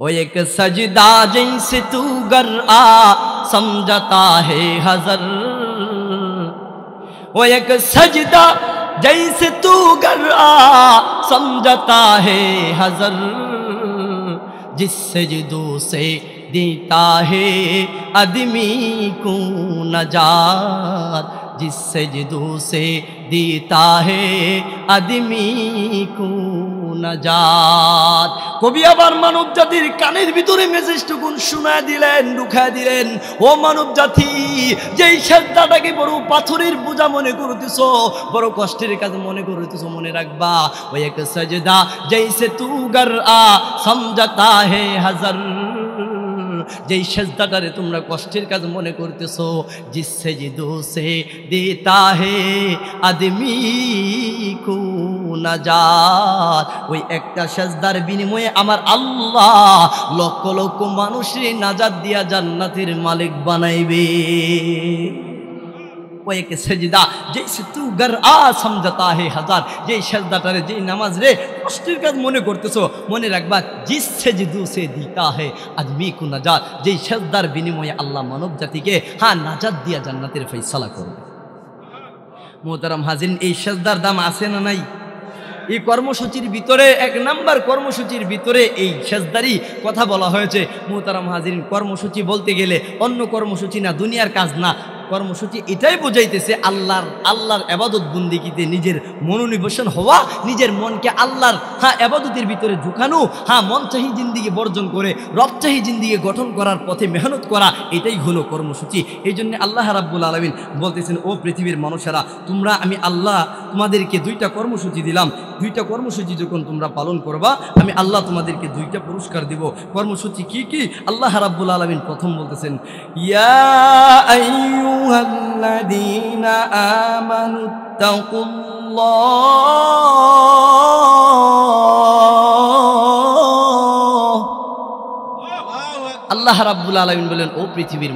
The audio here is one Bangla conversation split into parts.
ओ एक सजदा जिनसे तू गर आ समझता है हजर ओ एक सजदा जैसे तू गर आ समझता है हजर जिस सजदों से देता है आदमी को नजात जिस सजदों से देता है आदमी को নাজাত কবি আবার মানব জাতির কানের ভিতরে মেসেজটুকুন শোনা দিলেন ঢুকা দিলেন ও মানব জাতি যেই সেজদাটাকে বড় পাথরের বোঝা মনে করতেছ বড় কষ্টের কাজ মনে করতেছ মনে রাখবা ওই এক সাজদা যেই সে তু গর আ সমঝতা হে হাজার যেই সেজদাটারে তোমরা কষ্টের কাজ মনে করতেছ জিসে জি দোষে দিতা হে আদমি কুনাজাত ওই একটা সেজদার বিনিময়ে আমার আল্লাহ লক্ষ লক্ষ মানুষের নাজাদ দিয়া জান্নাতের মালিক বানাইবে মনে করতেছো মনে সেজদার বিনিময়ে আল্লাহ মানব জাতিকে হ্যাঁ নাজাত দিয়া জান্নাতের ফয়সালা করবে মোহতারাম হাজিন এই সেজদার দাম আছে না নাই এই কর্মসূচির ভিতরে এক নাম্বার কর্মসূচির ভিতরে এই সেজদারি কথা বলা হয়েছে মোহতারাম হাজির কর্মসূচি বলতে গেলে অন্য কর্মসূচি না দুনিয়ার কাজ না কর্মসূচি এটাই বোঝাইতেছে আল্লাহর আল্লাহর আবাদত বন্দিগিতে নিজের মনোনিবেশন হওয়া নিজের মনকে আল্লাহর হ্যাঁ আবাদতের ভিতরে ঢুকানো হ্যাঁ মনচাহী জিন্দিগি বর্জন করে চাহি জিন্দিগি গঠন করার পথে মেহনত করা এটাই হলো কর্মসূচি এই জন্য আল্লাহ রাব্বুল আলমিন বলতেছেন ও পৃথিবীর মানুষেরা তোমরা আমি আল্লাহ তোমাদেরকে দুইটা কর্মসূচি দিলাম দুইটা কর্মসূচি যখন তোমরা পালন করবা আমি আল্লাহ তোমাদেরকে দুইটা পুরস্কার দিব কর্মসূচি কি কি আল্লাহ রাব্বুল আলমিন প্রথম বলতেছেন ইয়া أيها الذين آمنوا اتقوا الله الله رب العالمين بلن أوبري تبير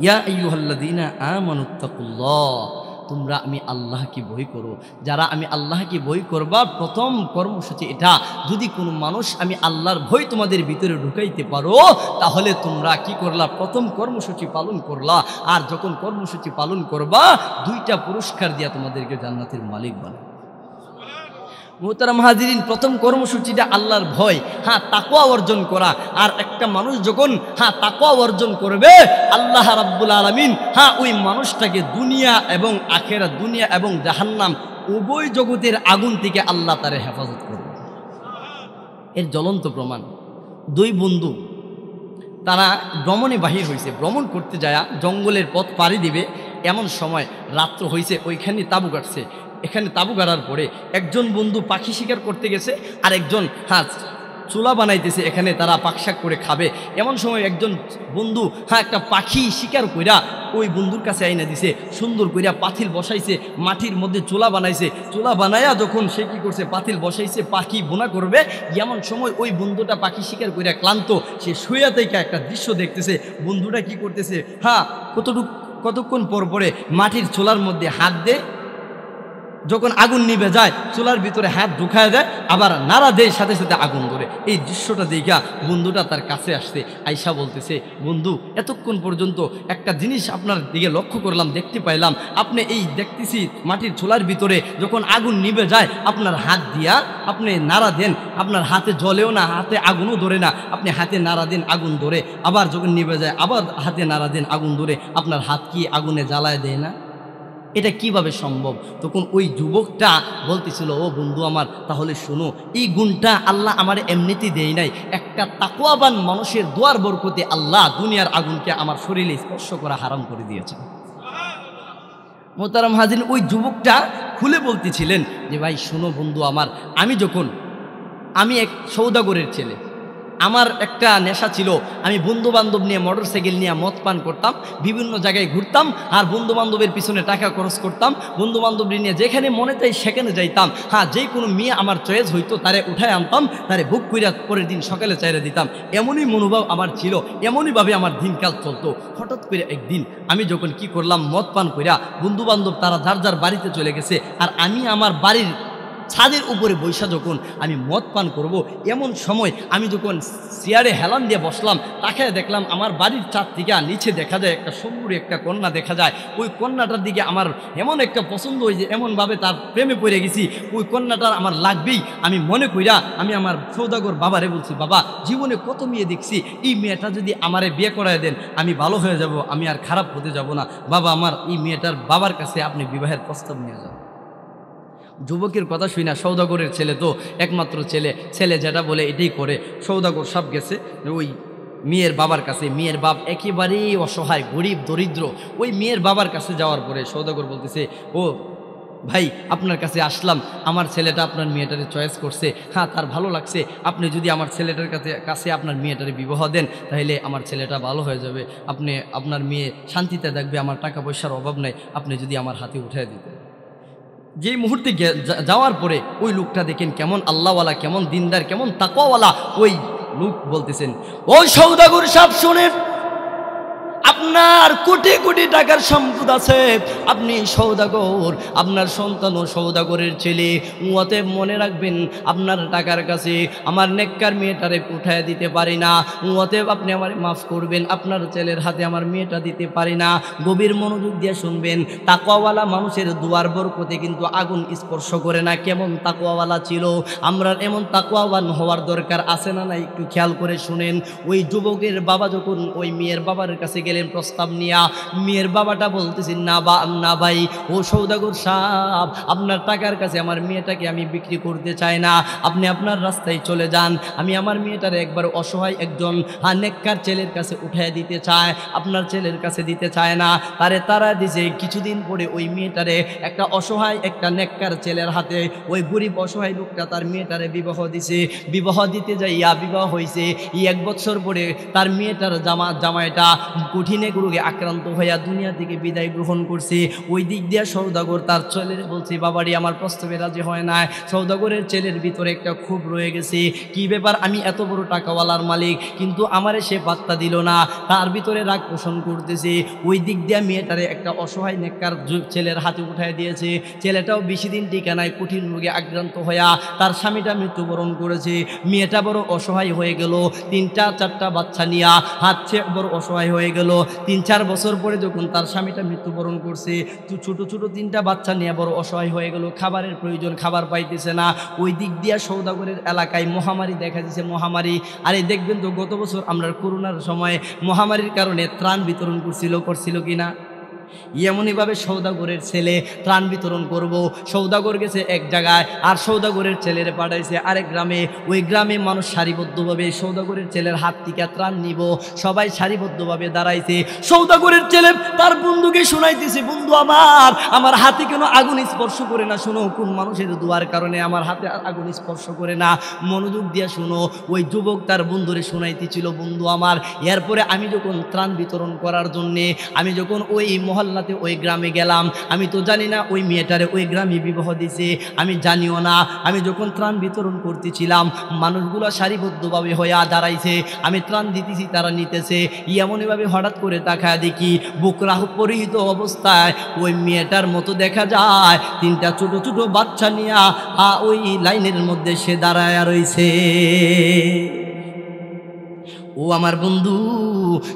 يا أيها الذين آمنوا اتقوا الله তোমরা আমি আল্লাহকে বই করো যারা আমি আল্লাহকে বই করবা প্রথম কর্মসূচি এটা যদি কোনো মানুষ আমি আল্লাহর ভয় তোমাদের ভিতরে ঢুকাইতে পারো তাহলে তোমরা কি করলা প্রথম কর্মসূচি পালন করলা আর যখন কর্মসূচি পালন করবা দুইটা পুরস্কার দিয়া তোমাদেরকে জান্নাতের মালিক বানায় মোহতারা মাহাজিরিন প্রথম কর্মসূচিটা আল্লাহর ভয় হ্যাঁ তাকোয়া অর্জন করা আর একটা মানুষ যখন হ্যাঁ তাকোয়া অর্জন করবে আল্লাহ রাব্বুল আলমিন হ্যাঁ ওই মানুষটাকে দুনিয়া এবং আখেরা দুনিয়া এবং জাহান্নাম উভয় জগতের আগুন থেকে আল্লাহ তারে হেফাজত করবে এর জ্বলন্ত প্রমাণ দুই বন্ধু তারা ভ্রমণে বাহির হয়েছে ভ্রমণ করতে যায় জঙ্গলের পথ পাড়ি দিবে এমন সময় রাত্র হয়েছে ওইখানে তাবু কাটছে এখানে তাবু গাড়ার পরে একজন বন্ধু পাখি শিকার করতে গেছে আর একজন হাঁস চুলা বানাইতেছে এখানে তারা পাকশাক করে খাবে এমন সময় একজন বন্ধু হ্যাঁ একটা পাখি শিকার কইরা ওই বন্ধুর কাছে আইনা দিছে সুন্দর কইরা পাথিল বসাইছে মাটির মধ্যে চুলা বানাইছে চুলা বানাইয়া যখন সে কী করছে পাথিল বসাইছে পাখি বোনা করবে এমন সময় ওই বন্ধুটা পাখি শিকার কইরা ক্লান্ত সে শুয়া থেকে একটা দৃশ্য দেখতেছে বন্ধুটা কি করতেছে হ্যাঁ কতটুক কতক্ষণ পর পরে মাটির চোলার মধ্যে হাত দেয় যখন আগুন নিবে যায় চুলার ভিতরে হাত ঢুকায় দেয় আবার নাড়া দেয় সাথে সাথে আগুন ধরে এই দৃশ্যটা দেখা বন্ধুটা তার কাছে আসছে আইসা বলতেছে বন্ধু এতক্ষণ পর্যন্ত একটা জিনিস আপনার দিকে লক্ষ্য করলাম দেখতে পাইলাম আপনি এই দেখতেছি মাটির চুলার ভিতরে যখন আগুন নিবে যায় আপনার হাত দিয়া আপনি নাড়া দেন আপনার হাতে জলেও না হাতে আগুনও ধরে না আপনি হাতে নাড়া দেন আগুন ধরে আবার যখন নিবে যায় আবার হাতে নাড়া দেন আগুন ধরে আপনার হাত কি আগুনে জ্বালায় দেয় না এটা কিভাবে সম্ভব তখন ওই যুবকটা বলতেছিল ও বন্ধু আমার তাহলে শোনো এই গুণটা আল্লাহ আমার এমনিতে দেয় নাই একটা তাকুয়াবান মানুষের দোয়ার বরকতে আল্লাহ দুনিয়ার আগুনকে আমার শরীরে স্পর্শ করা হারাম করে দিয়েছে মোতারাম হাজিন ওই যুবকটা খুলে বলতেছিলেন যে ভাই শোনো বন্ধু আমার আমি যখন আমি এক সৌদাগরের ছেলে আমার একটা নেশা ছিল আমি বন্ধু বান্ধব নিয়ে মোটর সাইকেল নিয়ে মদ পান করতাম বিভিন্ন জায়গায় ঘুরতাম আর বন্ধু বান্ধবের পিছনে টাকা খরচ করতাম বন্ধু বান্ধব নিয়ে যেখানে মনে চাই সেখানে যাইতাম হ্যাঁ যে কোনো মেয়ে আমার চয়েস হইতো তারে উঠায় আনতাম তারে বুক কইরা পরের দিন সকালে চাইরে দিতাম এমনই মনোভাব আমার ছিল এমনইভাবে আমার দিনকাল চলতো হঠাৎ করে একদিন আমি যখন কি করলাম মদ পান কইরা বন্ধু বান্ধব তারা যার যার বাড়িতে চলে গেছে আর আমি আমার বাড়ির ছাদের উপরে বৈশা যখন আমি মদ পান করব এমন সময় আমি যখন চেয়ারে হেলান দিয়ে বসলাম তাকে দেখলাম আমার বাড়ির চাঁদ থেকে নিচে দেখা যায় একটা সবুর একটা কন্যা দেখা যায় ওই কন্যাটার দিকে আমার এমন একটা পছন্দ হয়ে যে এমনভাবে তার প্রেমে পড়ে গেছি ওই কন্যাটার আমার লাগবেই আমি মনে করিয়া আমি আমার সৌদাগর বাবারে বলছি বাবা জীবনে কত মেয়ে দেখছি এই মেয়েটা যদি আমারে বিয়ে করায় দেন আমি ভালো হয়ে যাব আমি আর খারাপ হতে যাব না বাবা আমার এই মেয়েটার বাবার কাছে আপনি বিবাহের প্রস্তাব নিয়ে যাবেন যুবকের কথা শুই না সৌদাগরের ছেলে তো একমাত্র ছেলে ছেলে যেটা বলে এটাই করে সৌদাগর সব গেছে ওই মেয়ের বাবার কাছে মেয়ের বাপ একেবারেই অসহায় গরিব দরিদ্র ওই মেয়ের বাবার কাছে যাওয়ার পরে সৌদাগর বলতেছে ও ভাই আপনার কাছে আসলাম আমার ছেলেটা আপনার মেয়েটারে চয়েস করছে হ্যাঁ তার ভালো লাগছে আপনি যদি আমার ছেলেটার কাছে কাছে আপনার মেয়েটারে বিবাহ দেন তাহলে আমার ছেলেটা ভালো হয়ে যাবে আপনি আপনার মেয়ে শান্তিতে থাকবে আমার টাকা পয়সার অভাব নাই আপনি যদি আমার হাতে উঠে দিতে যেই মুহূর্তে যাওয়ার পরে ওই লোকটা দেখেন কেমন আল্লাহওয়ালা কেমন দিনদার কেমন তাকওয়ালা ওই লোক বলতেছেন ও সৌদাগুর সাপ শোনেন আপনার কোটি কোটি টাকার সম্পদ আছে আপনি সৌদাগর আপনার সন্তান ও সৌদাগরের ছেলে উয়াতে মনে রাখবেন আপনার টাকার কাছে আমার নেককার মেয়েটারে উঠায় দিতে পারি না উয়াতে আপনি আমার মাফ করবেন আপনার ছেলের হাতে আমার মেয়েটা দিতে পারি না গভীর মনোযোগ দিয়ে শুনবেন তাকোয়াওয়ালা মানুষের দুয়ার বরকতে কিন্তু আগুন স্পর্শ করে না কেমন তাকওয়ালা ছিল আমরা এমন তাকওয়াবান হওয়ার দরকার আছে না না একটু খেয়াল করে শুনেন ওই যুবকের বাবা যখন ওই মেয়ের বাবার কাছে গেলেন প্রস্তাব নিয়া মেয়ের বাবাটা বলতেছি না বা না ভাই ও সৌদাগর সাহ আপনার টাকার কাছে আমার মেয়েটাকে আমি বিক্রি করতে চাই না আপনি আপনার রাস্তায় চলে যান আমি আমার মেয়েটার একবার অসহায় একজন হানেকার ছেলের কাছে উঠে দিতে চায় আপনার ছেলের কাছে দিতে চায় না তারে তারা দিছে কিছুদিন পরে ওই মেয়েটারে একটা অসহায় একটা নেককার ছেলের হাতে ওই গরিব অসহায় লোকটা তার মেয়েটারে বিবাহ দিছে বিবাহ দিতে যাইয়া বিবাহ হয়েছে এক বছর পরে তার মেয়েটার জামা জামাইটা কঠিন ঋণে গুরুকে আক্রান্ত হইয়া দুনিয়া থেকে বিদায় গ্রহণ করছে ওই দিক দিয়ে সৌদাগর তার ছেলের বলছে বাবারি আমার প্রস্তাবে রাজি হয় না সৌদাগরের ছেলের ভিতরে একটা খুব রয়ে গেছে কি ব্যাপার আমি এত বড় টাকাওয়ালার মালিক কিন্তু আমারে সে পাত্তা দিল না তার ভিতরে রাগ পোষণ করতেছে ওই দিক দিয়ে মেয়েটারে একটা অসহায় নেককার ছেলের হাতে উঠায় দিয়েছে ছেলেটাও বেশি দিন ঠিকানায় কঠিন রোগে আক্রান্ত হইয়া তার স্বামীটা মৃত্যুবরণ করেছে মেয়েটা বড় অসহায় হয়ে গেল তিনটা চারটা বাচ্চা নিয়া হাত বড় অসহায় হয়ে গেল তিন চার বছর পরে যখন তার স্বামীটা মৃত্যুবরণ করছে তো ছোটো ছোটো তিনটা বাচ্চা নিয়ে বড় অসহায় হয়ে গেল খাবারের প্রয়োজন খাবার পাইতেছে না ওই দিক দিয়া সৌদাগরের এলাকায় মহামারী দেখা দিয়েছে মহামারী আর এই দেখবেন তো গত বছর আমরা করোনার সময় মহামারীর কারণে ত্রাণ বিতরণ করছিল করছিল কিনা এমনইভাবে সৌদাগরের ছেলে ত্রাণ বিতরণ করবো সৌদাগর গেছে এক জায়গায় আর সৌদাগরের ছেলের পাঠাইছে আরেক গ্রামে ওই গ্রামে মানুষ সারিবদ্ধভাবে সৌদাগরের ছেলের হাত থেকে ত্রাণ নিব সবাই সারিবদ্ধভাবে দাঁড়াইছে সৌদাগরের ছেলে তার বন্ধুকে শোনাইতেছে বন্ধু আমার আমার হাতে কেন আগুন স্পর্শ করে না শোনো কোন মানুষের দোয়ার কারণে আমার হাতে আগুন স্পর্শ করে না মনোযোগ দিয়া শোনো ওই যুবক তার বন্ধুরে শোনাইতেছিল বন্ধু আমার এরপরে আমি যখন ত্রাণ বিতরণ করার জন্যে আমি যখন ওই মহা মহল্লাতে ওই গ্রামে গেলাম আমি তো জানি না ওই মেয়েটারে ওই গ্রামে বিবাহ দিছে আমি জানিও না আমি যখন ত্রাণ বিতরণ করতেছিলাম মানুষগুলো সারিবদ্ধভাবে হইয়া দাঁড়াইছে আমি ত্রাণ দিতেছি তারা নিতেছে এমনইভাবে হঠাৎ করে তাকায় দেখি বুকরাহ পরিহিত অবস্থায় ওই মেয়েটার মতো দেখা যায় তিনটা ছোট ছোট বাচ্চা নিয়া ওই লাইনের মধ্যে সে দাঁড়ায় রয়েছে ও আমার বন্ধু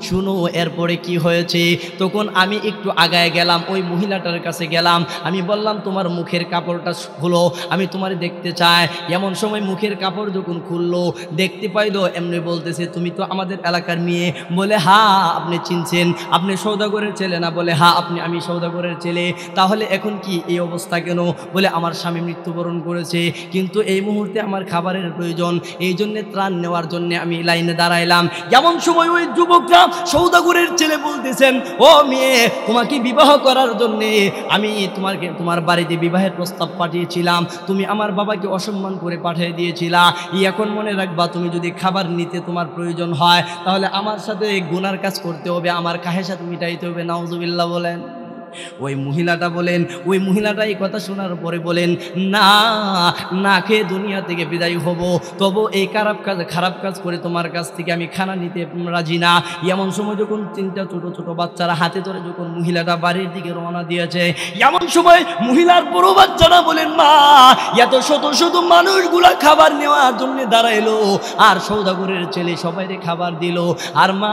শুনো এরপরে কি হয়েছে তখন আমি একটু আগায় গেলাম ওই মহিলাটার কাছে গেলাম আমি বললাম তোমার মুখের কাপড়টা খুলো আমি তোমার দেখতে চাই এমন সময় মুখের কাপড় যখন খুললো দেখতে পাইলো এমনি বলতেছে তুমি তো আমাদের এলাকার মেয়ে বলে হা আপনি চিনছেন আপনি সৌদাগরের ছেলে না বলে হা আপনি আমি সৌদাগরের ছেলে তাহলে এখন কি এই অবস্থা কেন বলে আমার স্বামী মৃত্যুবরণ করেছে কিন্তু এই মুহূর্তে আমার খাবারের প্রয়োজন এই জন্যে ত্রাণ নেওয়ার জন্য আমি লাইনে দাঁড়াইলাম এমন সময় ওই যুবকরা সৌদাগুরের ছেলে বলতেছেন ও মেয়ে তোমাকে বিবাহ করার জন্যে আমি তোমাকে তোমার বাড়িতে বিবাহের প্রস্তাব পাঠিয়েছিলাম তুমি আমার বাবাকে অসম্মান করে পাঠিয়ে দিয়েছিলা ই এখন মনে রাখবা তুমি যদি খাবার নিতে তোমার প্রয়োজন হয় তাহলে আমার সাথে গুনার কাজ করতে হবে আমার কাহের সাথে মিটাইতে হবে নাউজুবিল্লাহ বলেন ওই মহিলাটা বলেন ওই মহিলাটা এই কথা শোনার পরে বলেন না না খেয়ে দুনিয়া থেকে বিদায় হব তবু এই খারাপ কাজ খারাপ কাজ করে তোমার কাছ থেকে আমি খানা নিতে রাজি না এমন সময় যখন তিনটা ছোট ছোট বাচ্চারা হাতে ধরে যখন মহিলাটা বাড়ির দিকে রওনা দিয়েছে এমন সময় মহিলার বড় বাচ্চারা বলেন মা এত শত শত মানুষগুলা খাবার নেওয়ার জন্য দাঁড়াইলো আর সৌদাগরের ছেলে সবাই খাবার দিল আর মা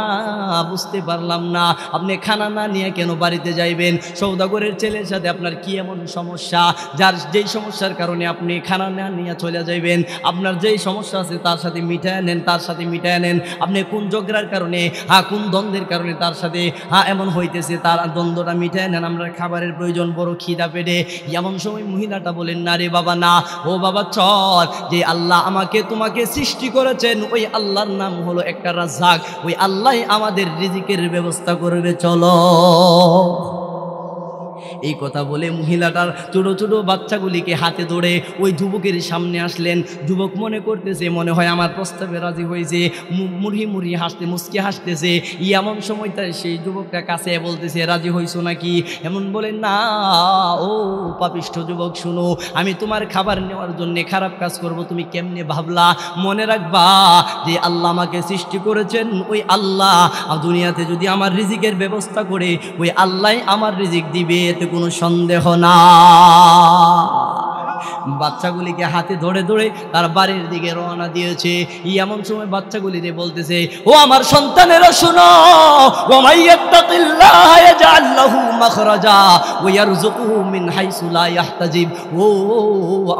বুঝতে পারলাম না আপনি খানা না নিয়ে কেন বাড়িতে যাইবেন সৌদাগরের ছেলের সাথে আপনার কি এমন সমস্যা যার যেই সমস্যার কারণে আপনি খানা না নিয়ে চলে যাইবেন আপনার যেই সমস্যা আছে তার সাথে মিটায় নেন তার সাথে মিটায় নেন আপনি কোন ঝগড়ার কারণে হা কোন দ্বন্দ্বের কারণে তার সাথে হা এমন হইতেছে তার দ্বন্দ্বটা মিটায় নেন আমরা খাবারের প্রয়োজন বড় খিদা পেটে এমন সময় মহিলাটা বলেন না রে বাবা না ও বাবা চল যে আল্লাহ আমাকে তোমাকে সৃষ্টি করেছেন ওই আল্লাহর নাম হলো একটা রাজাক ওই আল্লাহ আমাদের রিজিকের ব্যবস্থা করবে চলো এই কথা বলে মহিলাটার ছোট ছোট বাচ্চাগুলিকে হাতে ধরে ওই যুবকের সামনে আসলেন যুবক মনে করতেছে মনে হয় আমার প্রস্তাবে রাজি হয়েছে মুড়ি মুড়ি হাসতে মুসকে হাসতেছে ই এমন সময় তাই সেই যুবকটা কাছে বলতেছে রাজি হয়েছো নাকি এমন বলে না ও পাপিষ্ঠ যুবক শুনো আমি তোমার খাবার নেওয়ার জন্য খারাপ কাজ করব তুমি কেমনে ভাবলা মনে রাখবা যে আল্লাহ আমাকে সৃষ্টি করেছেন ওই আল্লাহ দুনিয়াতে যদি আমার রিজিকের ব্যবস্থা করে ওই আল্লাহ আমার রিজিক দিবে এতে কোনো সন্দেহ না বাচ্চাগুলিকে হাতে ধরে ধরে তার বাড়ির দিকে রওনা দিয়েছে এমন সময় বাচ্চাগুলি বাচ্চাগুলিরে বলতেছে ও আমার সন্তানেরা শুনো ও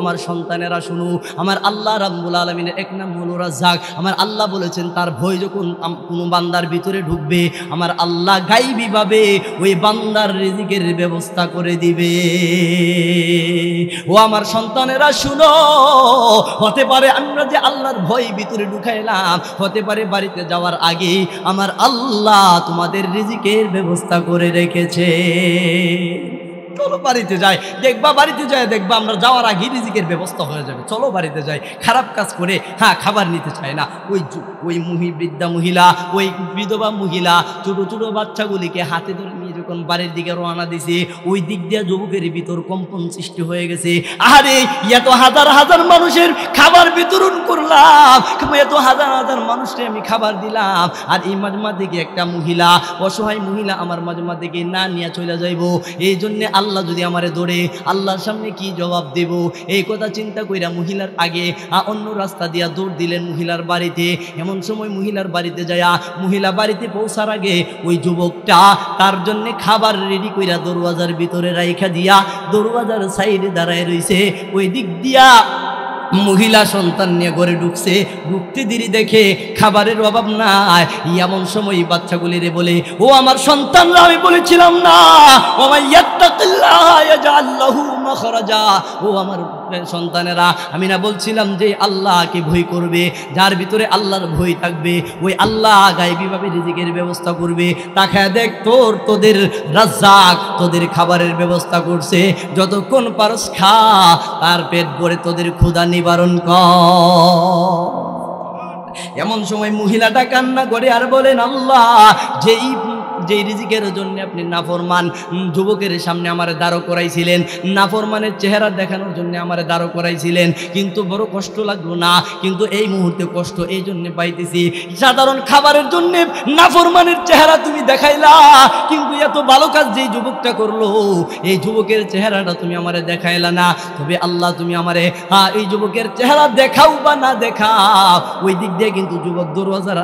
আমার সন্তানেরা শুনো আমার আল্লাহ রাব্বুল আলমিনের এক নাম হলো রাজ্জাক আমার আল্লাহ বলেছেন তার ভয় যখন কোনো বান্দার ভিতরে ঢুকবে আমার আল্লাহ গাইবি পাবে ওই বান্দার রিজিকের ব্যবস্থা ব্যবস্থা করে দিবে ও আমার সন্তানেরা শুনো হতে পারে আমরা যে আল্লাহর ভয় ভিতরে ঢুকাইলাম হতে পারে বাড়িতে যাওয়ার আগে আমার আল্লাহ তোমাদের রিজিকের ব্যবস্থা করে রেখেছে চলো বাড়িতে যাই দেখবা বাড়িতে যায় দেখবা আমরা যাওয়ার আগে রিজিকের ব্যবস্থা হয়ে যাবে চলো বাড়িতে যাই খারাপ কাজ করে হ্যাঁ খাবার নিতে চায় না ওই ওই মহি বৃদ্ধা মহিলা ওই বিধবা মহিলা ছোটো ছোটো বাচ্চাগুলিকে হাতে ধরে যখন বাড়ির দিকে রওনা দিছে ওই দিক দিয়ে যুবকের ভিতর কম্পন সৃষ্টি হয়ে গেছে আরে এত হাজার হাজার মানুষের খাবার বিতরণ করলাম এত হাজার হাজার মানুষকে আমি খাবার দিলাম আর এই মাঝমা দিকে একটা মহিলা অসহায় মহিলা আমার মাঝমা দিকে না নিয়ে চলে যাইব এই জন্যে আল্লাহ যদি আমারে দৌড়ে আল্লাহর সামনে কি জবাব দেব এই কথা চিন্তা কইরা মহিলার আগে অন্য রাস্তা দিয়া দৌড় দিলেন মহিলার বাড়িতে এমন সময় মহিলার বাড়িতে যায়া মহিলা বাড়িতে পৌঁছার আগে ওই যুবকটা তার জন্য খাবার রেডি কইরা দরওয়াজার ভিতরে রাইখা দিয়া দরওয়াজার সাইডে দাঁড়ায় রইছে ওই দিক দিয়া মহিলা সন্তান নিয়ে ঘরে ঢুকছে ঢুকতে দেরি দেখে খাবারের অভাব নাই এমন সময় বাচ্চাগুলি রে বলে ও আমার সন্তানরা আমি বলেছিলাম না ও ও আমার সন্তানেরা আমি না বলছিলাম যে আল্লাহকে ভয় করবে যার ভিতরে আল্লাহর ভয় থাকবে ওই আল্লাহ গায়েবীভাবে রিজিকের ব্যবস্থা করবে তাকে দেখ তোর তোদের রাজ্জাক তোদের খাবারের ব্যবস্থা করছে যতক্ষণ পারস খা তার পেট ভরে তোদের ক্ষুদা নিবে বারণ ক এমন সময় মহিলাটা কান্না করে আর বলেন আল্লাহ যেই যেই রিজিকের জন্য আপনি নাফরমান যুবকের সামনে আমার দাঁড়ো করাইছিলেন নাফরমানের চেহারা দেখানোর জন্য আমার দাঁড়ো করাইছিলেন কিন্তু বড় কষ্ট লাগলো না কিন্তু এই মুহূর্তে কষ্ট এই জন্যে পাইতেছি সাধারণ খাবারের জন্যে নাফরমানের চেহারা তুমি দেখাইলা কিন্তু এত ভালো কাজ যেই যুবকটা করলো এই যুবকের চেহারাটা তুমি আমারে দেখাইলা না তবে আল্লাহ তুমি আমারে হ্যাঁ এই যুবকের চেহারা দেখাও বা না দেখাও ওই দিক দিয়ে কিন্তু যুবক দরওয়াজার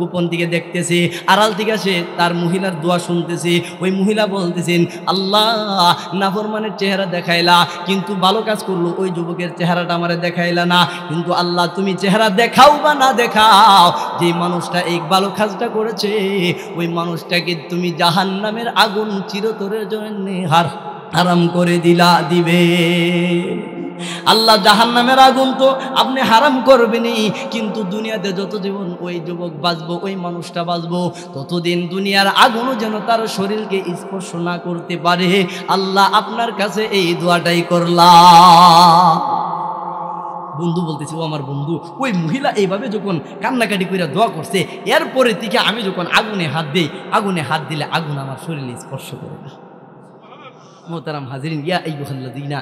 গোপন দিকে দেখতেছে আড়াল দিকে সে তার মহিলার দোয়া শুনতেছি ওই মহিলা বলতেছেন আল্লাহ নাফরমানের চেহারা দেখাইলা কিন্তু ভালো কাজ করলো ওই যুবকের চেহারাটা আমারে দেখাইলা না কিন্তু আল্লাহ তুমি চেহারা দেখাও বা না দেখাও যে মানুষটা এই ভালো কাজটা করেছে ওই মানুষটাকে তুমি জাহান নামের আগুন চিরতরের জন্য হার হারাম করে দিলা দিবে আল্লাহ জাহান নামের আগুন তো আপনি হারাম করবেনই কিন্তু দুনিয়াতে যত জীবন ওই যুবক বাঁচবো ওই মানুষটা বাঁচবো ততদিন দুনিয়ার আগুনও যেন তার শরীরকে স্পর্শ না করতে পারে আল্লাহ আপনার কাছে এই দোয়াটাই করলা বন্ধু বলতেছে ও আমার বন্ধু ওই মহিলা এইভাবে যখন কান্নাকাটি করে দোয়া করছে এরপরে থেকে আমি যখন আগুনে হাত দিই আগুনে হাত দিলে আগুন আমার শরীরে স্পর্শ করে না মোহতারাম হাজিরিন ইয়া এই আইয়ুহাল্লাযীনা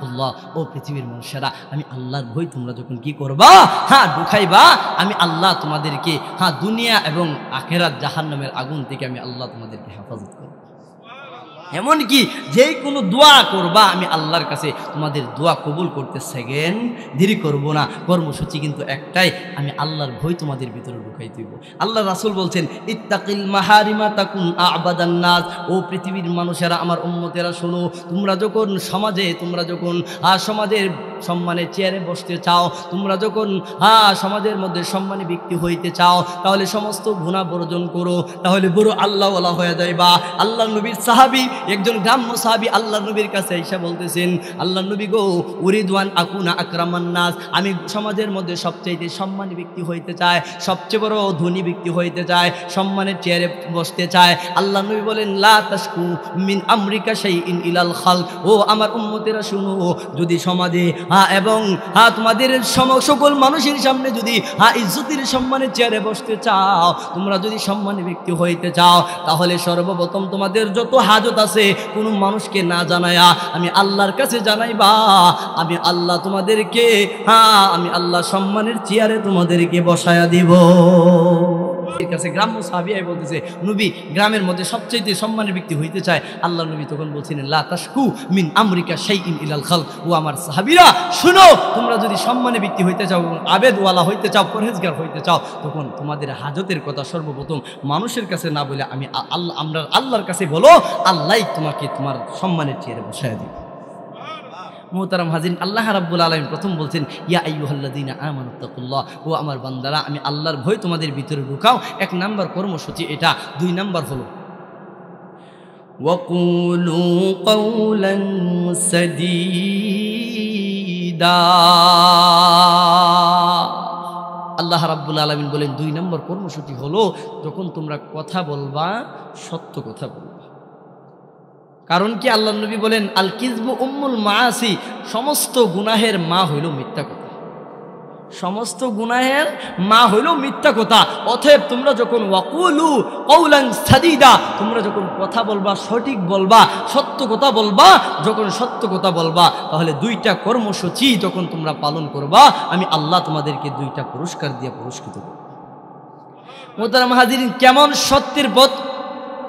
করল ও পৃথিবীর মানুষেরা আমি আল্লাহর ভয় তোমরা যখন কি করবা হ্যাঁ ঢুকাইবা আমি আল্লাহ তোমাদেরকে হ্যাঁ দুনিয়া এবং আখেরাত জাহান্নামের আগুন থেকে আমি আল্লাহ তোমাদেরকে হেফাজত করবো এমনকি যে কোনো দোয়া করবা আমি আল্লাহর কাছে তোমাদের দোয়া কবুল করতে সেকেন্ড দেরি করব না কর্মসূচি কিন্তু একটাই আমি আল্লাহর ভয় তোমাদের ভিতরে ঢুকাই দিব আল্লাহ রাসুল বলছেন ইত্তাকিল মাহারিমা তাকুন নাজ ও পৃথিবীর মানুষেরা আমার উম্মতেরা শোনো তোমরা যখন সমাজে তোমরা যখন সমাজের সম্মানে চেয়ারে বসতে চাও তোমরা যখন হ্যাঁ সমাজের মধ্যে সম্মানে ব্যক্তি হইতে চাও তাহলে সমস্ত ঘুণা বর্জন করো তাহলে বড় আল্লাহওয়ালা হয়ে যাইবা আল্লাহ নবীর সাহাবি একজন গ্রাম্য সাহাবি আল্লাহ নবীর কাছে এসে বলতেছেন আল্লাহ নবী গো উরিদওয়ান আকুনা নাস আমি সমাজের মধ্যে সবচেয়ে সম্মানী ব্যক্তি হইতে চায় সবচেয়ে বড় ধনী ব্যক্তি হইতে চায় সম্মানের চেয়ারে বসতে চায় আল্লাহ নবী বলেন লা মিন আমরিকা সেই ইন ইলাল খাল ও আমার উন্মতেরা শুনো যদি সমাজে হা হ্যাঁ, এবং হা হ্যাঁ, তোমাদের সকল মানুষের সামনে যদি হা হ্যাঁ, ইজ্জতির সম্মানের চেয়ারে বসতে চাও তোমরা যদি সম্মানী ব্যক্তি হইতে চাও তাহলে সর্বপ্রথম তোমাদের যত হাজত আছে কোনো মানুষকে না জানায়া আমি আল্লাহর কাছে জানাইবা আমি আল্লাহ তোমাদেরকে হ্যাঁ আমি আল্লাহ সম্মানের চেয়ারে তোমাদেরকে বসায়া দিব নবীর কাছে গ্রাম্য সাহাবিয়াই বলতেছে নবী গ্রামের মধ্যে সবচেয়ে সম্মানের ব্যক্তি হইতে চায় আল্লাহ নবী তখন বলছিলেন লা মিন আমরিকা সেই ইন ইলাল খাল ও আমার সাহাবিরা শুনো তোমরা যদি সম্মানের ব্যক্তি হইতে চাও এবং আবেদওয়ালা হইতে চাও পরহেজগার হইতে চাও তখন তোমাদের হাজতের কথা সর্বপ্রথম মানুষের কাছে না বলে আমি আল্লাহ আমরা আল্লাহর কাছে বলো আল্লাহ তোমাকে তোমার সম্মানের চেয়ারে বসায় দিবে মোহতারাম হাজিন আল্লাহ রাব্বুল আলম প্রথম বলছেন ইয়া আইহল্লাদিন আমানত্তাকুল্লাহ ও আমার বান্দারা আমি আল্লাহর ভয় তোমাদের ভিতরে ঢুকাও এক নাম্বার কর্মসূচি এটা দুই নাম্বার হলো وقولوا قولا سديدا আল্লাহ রাব্বুল আলমিন বলেন দুই নম্বর কর্মসূচি হলো যখন তোমরা কথা বলবা সত্য কথা বলবা কারণ কি আল্লাহ নবী বলেন আল কিসবু উম্মুল মাসি সমস্ত গুনাহের মা হইল মিথ্যা কথা সমস্ত গুনাহের মা হইল মিথ্যা কথা অতএব তোমরা যখন ওয়াকুলু কৌলাং সাদিদা তোমরা যখন কথা বলবা সঠিক বলবা সত্য কথা বলবা যখন সত্য কথা বলবা তাহলে দুইটা কর্মসূচি যখন তোমরা পালন করবা আমি আল্লাহ তোমাদেরকে দুইটা পুরস্কার দিয়ে পুরস্কৃত করব মোতারা মাহাজির কেমন সত্যের পথ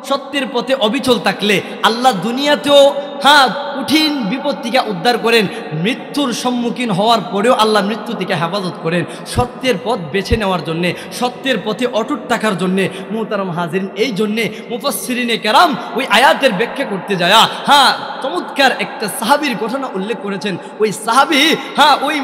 সত্যের পথে অবিচল থাকলে আল্লাহ দুনিয়াতেও হ্যাঁ কঠিন বিপদ থেকে উদ্ধার করেন মৃত্যুর সম্মুখীন হওয়ার পরেও আল্লাহ মৃত্যু থেকে হেফাজত করেন সত্যের পথ বেছে নেওয়ার জন্যে সত্যের পথে অটুট থাকার জন্যে মোহতারম হাজির এই জন্যে মুফাসিরিনে কেরাম ওই আয়াতের ব্যাখ্যা করতে যায় হ্যাঁ চমৎকার একটা সাহাবির ঘটনা উল্লেখ করেছেন ওই সাহাবি হ্যাঁ ওই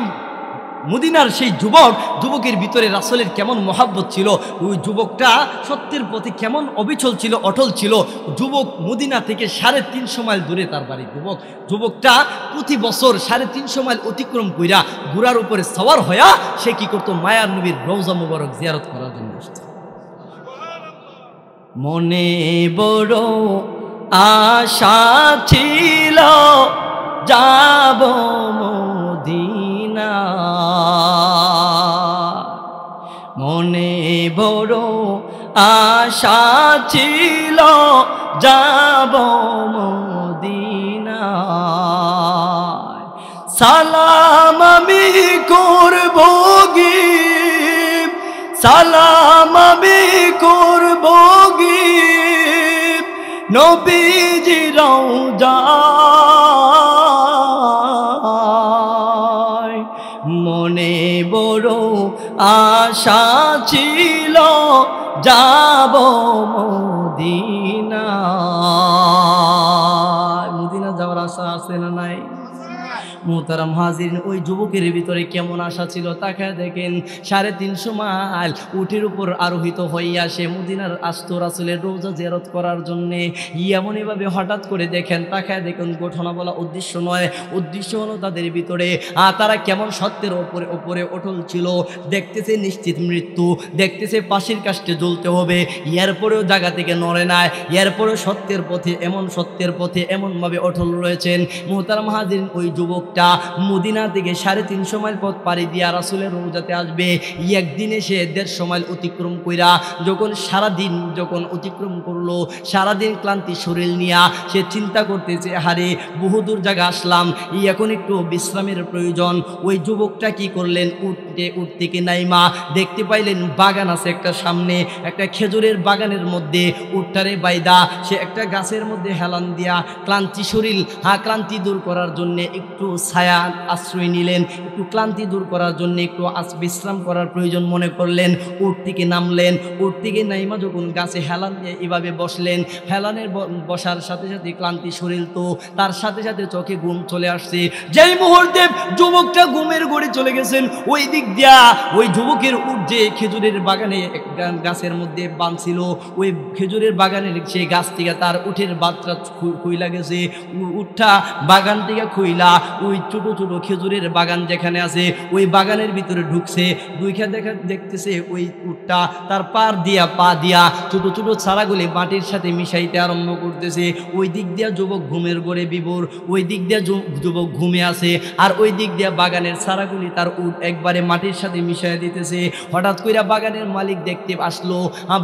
মদিনার সেই যুবক যুবকের ভিতরে রাসলের কেমন মহাব্বত ছিল ওই যুবকটা সত্যের প্রতি কেমন অবিচল ছিল অটল ছিল যুবক মদিনা থেকে সাড়ে তিনশো মাইল দূরে তার বাড়ি যুবক যুবকটা প্রতি বছর সাড়ে তিনশো মাইল অতিক্রম কইরা গুড়ার উপরে সওয়ার হইয়া সে কি করতো মায়ার নবীর রৌজা মুবারক জিয়ারত করার জন্য মনে বড় আশা ছিল যাব মোদী না মনে বড় আশা ছিল যাব মদিনা সালাম আমি করব গি সালাম আমি করব গি নবীজি যা আশা ছিল যাব মোদিন মোহতারাম হাজির ওই যুবকের ভিতরে কেমন আশা ছিল তাকে দেখেন সাড়ে তিনশো মাইল উঠের উপর আরোহিত হইয়া সে মদিনার আস্ত রাসুলের রোজা জেরত করার জন্যে এমনইভাবে হঠাৎ করে দেখেন তাকে দেখেন গঠনা বলা উদ্দেশ্য নয় উদ্দেশ্য হলো তাদের ভিতরে তারা কেমন সত্যের ওপরে ওপরে অটল ছিল দেখতেছে নিশ্চিত মৃত্যু দেখতেছে পাশের কাষ্টে জ্বলতে হবে এরপরেও জায়গা থেকে নড়ে নাই এরপরেও সত্যের পথে এমন সত্যের পথে এমনভাবে অটল রয়েছেন মোহতারাম হাজির ওই যুবক লোকটা মদিনার দিকে সাড়ে তিনশো মাইল পথ পাড়ি দিয়া রাসুলের রোজাতে আসবে একদিন এসে দেড়শো মাইল অতিক্রম কইরা যখন সারাদিন যখন অতিক্রম করলো সারাদিন ক্লান্তি শরীর নিয়া সে চিন্তা করতেছে হারে বহুদূর জায়গা আসলাম এখন একটু বিশ্রামের প্রয়োজন ওই যুবকটা কি করলেন উঠতে উঠ থেকে নাইমা দেখতে পাইলেন বাগান আছে একটা সামনে একটা খেজুরের বাগানের মধ্যে উঠটারে বাইদা সে একটা গাছের মধ্যে হেলান দিয়া ক্লান্তি শরীর হা ক্লান্তি দূর করার জন্যে একটু ছায়া আশ্রয় নিলেন একটু ক্লান্তি দূর করার জন্য একটু আজ বিশ্রাম করার প্রয়োজন মনে করলেন উঠ থেকে নামলেন উঠ থেকে নাইমা যখন গাছে হেলান দিয়ে এভাবে বসলেন হেলানের বসার সাথে সাথে ক্লান্তি শরীর তো তার সাথে সাথে চোখে ঘুম চলে আসছে যেই মুহূর্তে যুবকটা ঘুমের গড়ে চলে গেছেন ওই দিক দিয়া ওই যুবকের উট যে খেজুরের বাগানে গাছের মধ্যে বাঁধছিল ওই খেজুরের বাগানে সেই গাছ থেকে তার উঠের বাত্রা খুইলা গেছে উঠটা বাগান থেকে খুইলা ওই ওই ছোট ছোট খেজুরের বাগান যেখানে আছে ওই বাগানের ভিতরে ঢুকছে দুইখা দেখা দেখতেছে ওই উটটা তার পার দিয়া পা দিয়া ছোটো ছোটো ছাড়াগুলি মাটির সাথে মিশাইতে আরম্ভ করতেছে ওই দিক দিয়া যুবক ঘুমের গড়ে বিবর ওই দিক দিয়া যুবক ঘুমে আছে আর ওই দিক দিয়া বাগানের ছাড়াগুলি তার উট একবারে মাটির সাথে মিশাইয়া দিতেছে হঠাৎ কইরা বাগানের মালিক দেখতে আসলো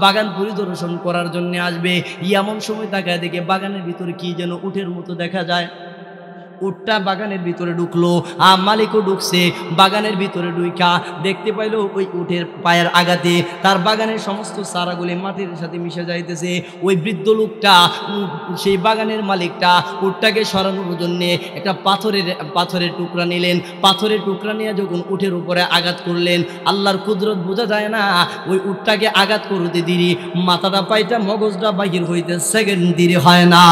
বাগান পরিদর্শন করার জন্য আসবে এমন সময় তাকায় দেখে বাগানের ভিতরে কি যেন উঠের মতো দেখা যায় উটটা বাগানের ভিতরে ঢুকলো আম মালিকও ঢুকছে বাগানের ভিতরে ঢুইকা দেখতে পাইলো ওই উটের পায়ের আঘাতে তার বাগানের সমস্ত চারাগুলি মাটির সাথে মিশে যাইতেছে ওই বৃদ্ধ লোকটা সেই বাগানের মালিকটা উটটাকে সরানোর জন্যে একটা পাথরের পাথরের টুকরা নিলেন পাথরের টুকরা নিয়ে যখন উঠের উপরে আঘাত করলেন আল্লাহর কুদরত বোঝা যায় না ওই উটটাকে আঘাত করতে দিরি মাথাটা পাইটা মগজটা বাহির হইতে সেকেন্ড দিরি হয় না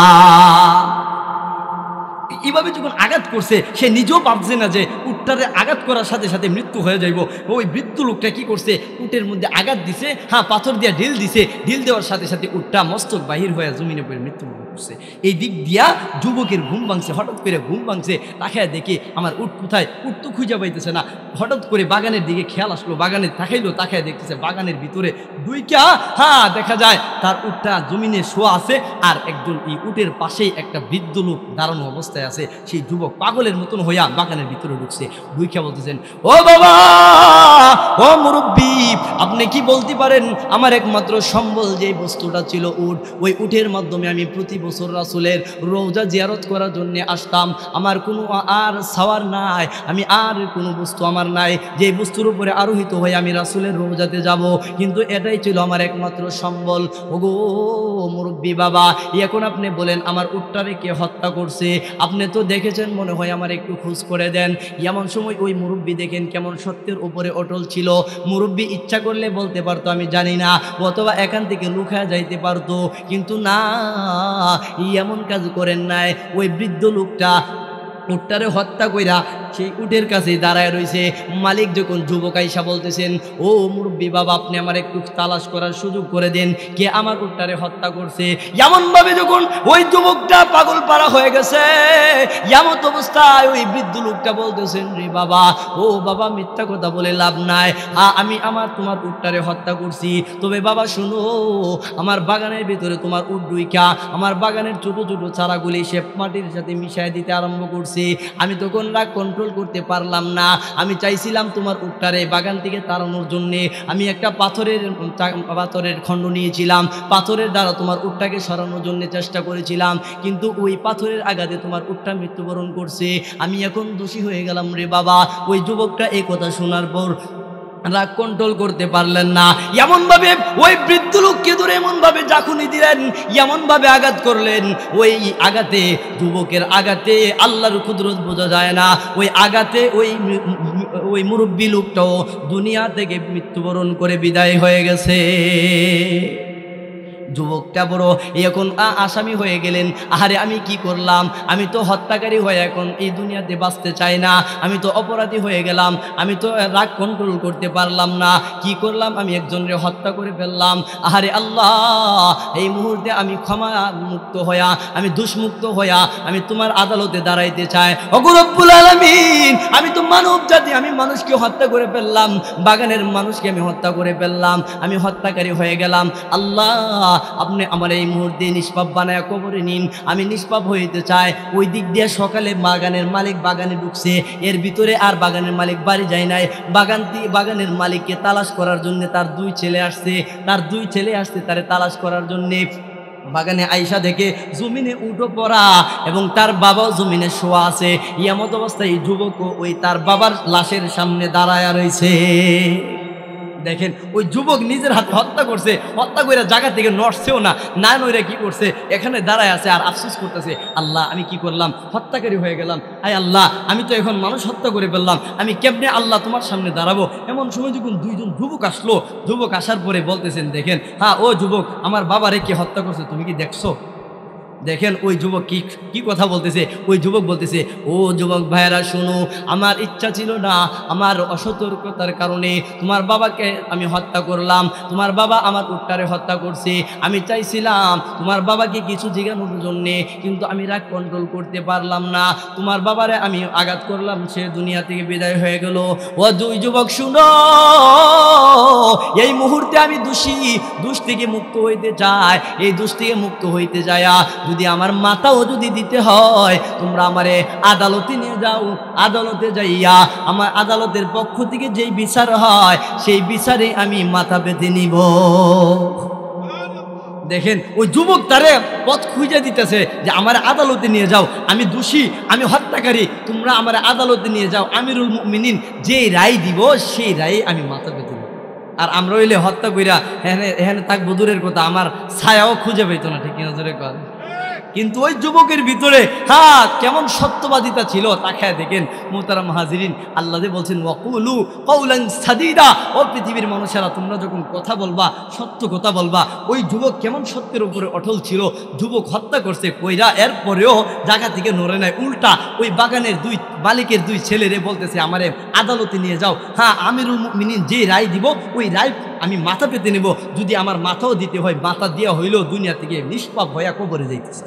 এইভাবে যখন আঘাত করছে সে নিজেও ভাবছে না যে উটটারে আঘাত করার সাথে সাথে মৃত্যু হয়ে যাইব ওই মৃত্যু লোকটা কি করছে উটের মধ্যে আঘাত দিছে হ্যাঁ পাথর দিয়ে ঢিল দিছে ঢিল দেওয়ার সাথে সাথে উটটা মস্তক বাহির হয়ে জমিনে পড়ে মৃত্যুবরণ করছে এই দিক দিয়া যুবকের ঘুম ভাঙছে হঠাৎ করে ঘুম ভাঙছে তাকে দেখে আমার উট কোথায় উট তো খুঁজে পাইতেছে না হঠাৎ করে বাগানের দিকে খেয়াল আসলো বাগানে তাকাইলো তাকে দেখতেছে বাগানের ভিতরে দুইটা হ্যাঁ দেখা যায় তার উটটা জমিনে শোয়া আছে আর একজন এই উটের পাশেই একটা বৃদ্ধ লোক দাঁড়ানো অবস্থায় আছে সেই যুবক পাগলের মতন হইয়া বাগানের ভিতরে ঢুকছে ঢুকিয়া বলতেছেন ও বাবা ও মুরব্বী আপনি কি বলতে পারেন আমার একমাত্র সম্বল যে বস্তুটা ছিল উঠ ওই উঠের মাধ্যমে আমি প্রতি বছর রাসুলের রোজা জিয়ারত করার জন্য আসতাম আমার কোনো আর সাওয়ার নাই আমি আর কোনো বস্তু আমার নাই যে বস্তুর উপরে আরোহিত হয়ে আমি রাসুলের রোজাতে যাব কিন্তু এটাই ছিল আমার একমাত্র সম্বল ও গো মুরব্বী বাবা এখন আপনি বলেন আমার উঠটারে কে হত্যা করছে আপনি আপনি তো দেখেছেন মনে হয় আমার একটু খোঁজ করে দেন এমন সময় ওই মুরব্বী দেখেন কেমন সত্যের উপরে অটল ছিল মুরব্বী ইচ্ছা করলে বলতে পারতো আমি জানি না অথবা এখান থেকে লুখা যাইতে পারতো কিন্তু না এমন কাজ করেন নাই ওই বৃদ্ধ লোকটা উঠটারে হত্যা কইরা সেই উঠের কাছে দাঁড়ায় রয়েছে মালিক যখন যুবক আইসা বলতেছেন ও মুরব্বী বাবা আপনি আমার একটু তালাশ করার সুযোগ করে দেন কে আমার উঠটারে হত্যা করছে এমনভাবে যখন ওই যুবকটা পাগল পাড়া হয়ে গেছে এমত অবস্থায় ওই বৃদ্ধ লোকটা বলতেছেন রে বাবা ও বাবা মিথ্যা কথা বলে লাভ নাই আমি আমার তোমার উঠটারে হত্যা করছি তবে বাবা শুনো আমার বাগানের ভিতরে তোমার উড্ডুইকা আমার বাগানের ছোটো ছোটো চারাগুলি সে মাটির সাথে মিশাই দিতে আরম্ভ করছে করছি আমি তখন রাগ কন্ট্রোল করতে পারলাম না আমি চাইছিলাম তোমার উটটারে বাগান থেকে তাড়ানোর জন্যে আমি একটা পাথরের পাথরের খণ্ড নিয়েছিলাম পাথরের দ্বারা তোমার উটটাকে সরানোর জন্য চেষ্টা করেছিলাম কিন্তু ওই পাথরের আঘাতে তোমার উটটা মৃত্যুবরণ করছে আমি এখন দোষী হয়ে গেলাম রে বাবা ওই যুবকটা এ কথা শোনার পর রাগ কন্ট্রোল করতে পারলেন না এমনভাবে ওই বৃদ্ধ লোককে ধরে এমনভাবে জাখুনি দিলেন এমনভাবে আঘাত করলেন ওই আঘাতে যুবকের আঘাতে আল্লাহর কুদরত বোঝা যায় না ওই আঘাতে ওই ওই মুরব্বী লোকটাও দুনিয়া থেকে মৃত্যুবরণ করে বিদায় হয়ে গেছে যুবকটা বড় এখন আসামি হয়ে গেলেন আরে আমি কি করলাম আমি তো হত্যাকারী হয়ে এখন এই দুনিয়াতে বাঁচতে চাই না আমি তো অপরাধী হয়ে গেলাম আমি তো রাগ কন্ট্রোল করতে পারলাম না কি করলাম আমি একজনের হত্যা করে ফেললাম আহারে আল্লাহ এই মুহূর্তে আমি ক্ষমা মুক্ত হইয়া আমি দুষ্মুক্ত হইয়া আমি তোমার আদালতে দাঁড়াইতে চাই অগুরব্বুল আলমিন আমি তো মানব জাতি আমি মানুষকে হত্যা করে ফেললাম বাগানের মানুষকে আমি হত্যা করে ফেললাম আমি হত্যাকারী হয়ে গেলাম আল্লাহ আপনি আমার এই মুহূর্তে নিষ্পাপ বানায় কবরে নিন আমি নিষ্পাপ হইতে চাই ওই দিক দিয়ে সকালে বাগানের মালিক বাগানে ঢুকছে এর ভিতরে আর বাগানের মালিক বাড়ি যায় নাই বাগান বাগানের মালিককে তালাশ করার জন্য তার দুই ছেলে আসছে তার দুই ছেলে আসছে তারে তালাশ করার জন্যে বাগানে আইসা দেখে জমিনে উঠো পড়া এবং তার বাবাও জমিনে শোয়া আছে ইয়ামত অবস্থায় যুবক ওই তার বাবার লাশের সামনে দাঁড়ায়া রয়েছে দেখেন ওই যুবক নিজের হাতে হত্যা করছে হত্যা করে জায়গা থেকে নড়ছেও না না নইরা কি করছে এখানে দাঁড়ায় আছে আর আফসোস করতেছে আল্লাহ আমি কি করলাম হত্যাকারী হয়ে গেলাম আয় আল্লাহ আমি তো এখন মানুষ হত্যা করে ফেললাম আমি কেমনে আল্লাহ তোমার সামনে দাঁড়াবো এমন সময় যখন দুইজন যুবক আসলো যুবক আসার পরে বলতেছেন দেখেন হ্যাঁ ও যুবক আমার বাবারে কি হত্যা করছে তুমি কি দেখছো দেখেন ওই যুবক কি কি কথা বলতেছে ওই যুবক বলতেছে ও যুবক ভাইয়েরা শুনো আমার ইচ্ছা ছিল না আমার অসতর্কতার কারণে তোমার বাবাকে আমি হত্যা করলাম তোমার বাবা আমার উত্তারে হত্যা করছে আমি চাইছিলাম তোমার বাবাকে কিছু জিজ্ঞানোর জন্যে কিন্তু আমি রাগ কন্ট্রোল করতে পারলাম না তোমার বাবারে আমি আঘাত করলাম সে দুনিয়া থেকে বিদায় হয়ে গেল ও দুই যুবক শুনো এই মুহূর্তে আমি দোষী দুষ থেকে মুক্ত হইতে চাই এই দুষ থেকে মুক্ত হইতে যায় যদি আমার মাতাও যদি দিতে হয় তোমরা আমারে আদালতে নিয়ে যাও আদালতে যাইয়া আমার আদালতের পক্ষ থেকে যেই বিচার হয় সেই বিচারে আমি মাথা বেঁধে নিব দেখেন ওই যুবক তারে পথ খুঁজে দিতেছে যে আমার আদালতে নিয়ে যাও আমি দোষী আমি হত্যাকারী তোমরা আমার আদালতে নিয়ে যাও আমিরুল মিনিন যে রায় দিব সেই রায়ে আমি মাথা পেতে আর আমরা হইলে হত্যা কইরা হ্যাঁ এখানে হ্যাঁ, তাক হ্যাঁ, বদুরের কথা আমার ছায়াও খুঁজে পেত না ঠিক নজরে কথা কিন্তু ওই যুবকের ভিতরে হ্যাঁ কেমন সত্যবাদিতা ছিল খেয়ে দেখেন মোতারা হাজিরিন আল্লাহ বলছেন ওকুলু কৌলাং সাদিদা ও পৃথিবীর মানুষেরা তোমরা যখন কথা বলবা সত্য কথা বলবা ওই যুবক কেমন সত্যের উপরে অটল ছিল যুবক হত্যা করছে কইরা এরপরেও জায়গা থেকে নড়ে নেয় উল্টা ওই বাগানের দুই বালিকের দুই ছেলেরে বলতেছে আমারে আদালতে নিয়ে যাও হ্যাঁ আমিরুল মিনিন যে রায় দিব ওই রায় আমি মাথা পেতে নেব যদি আমার মাথাও দিতে হয় মাথা দেওয়া হইলেও দুনিয়া থেকে নিষ্পাপ হইয়া কবরে যাইতেছে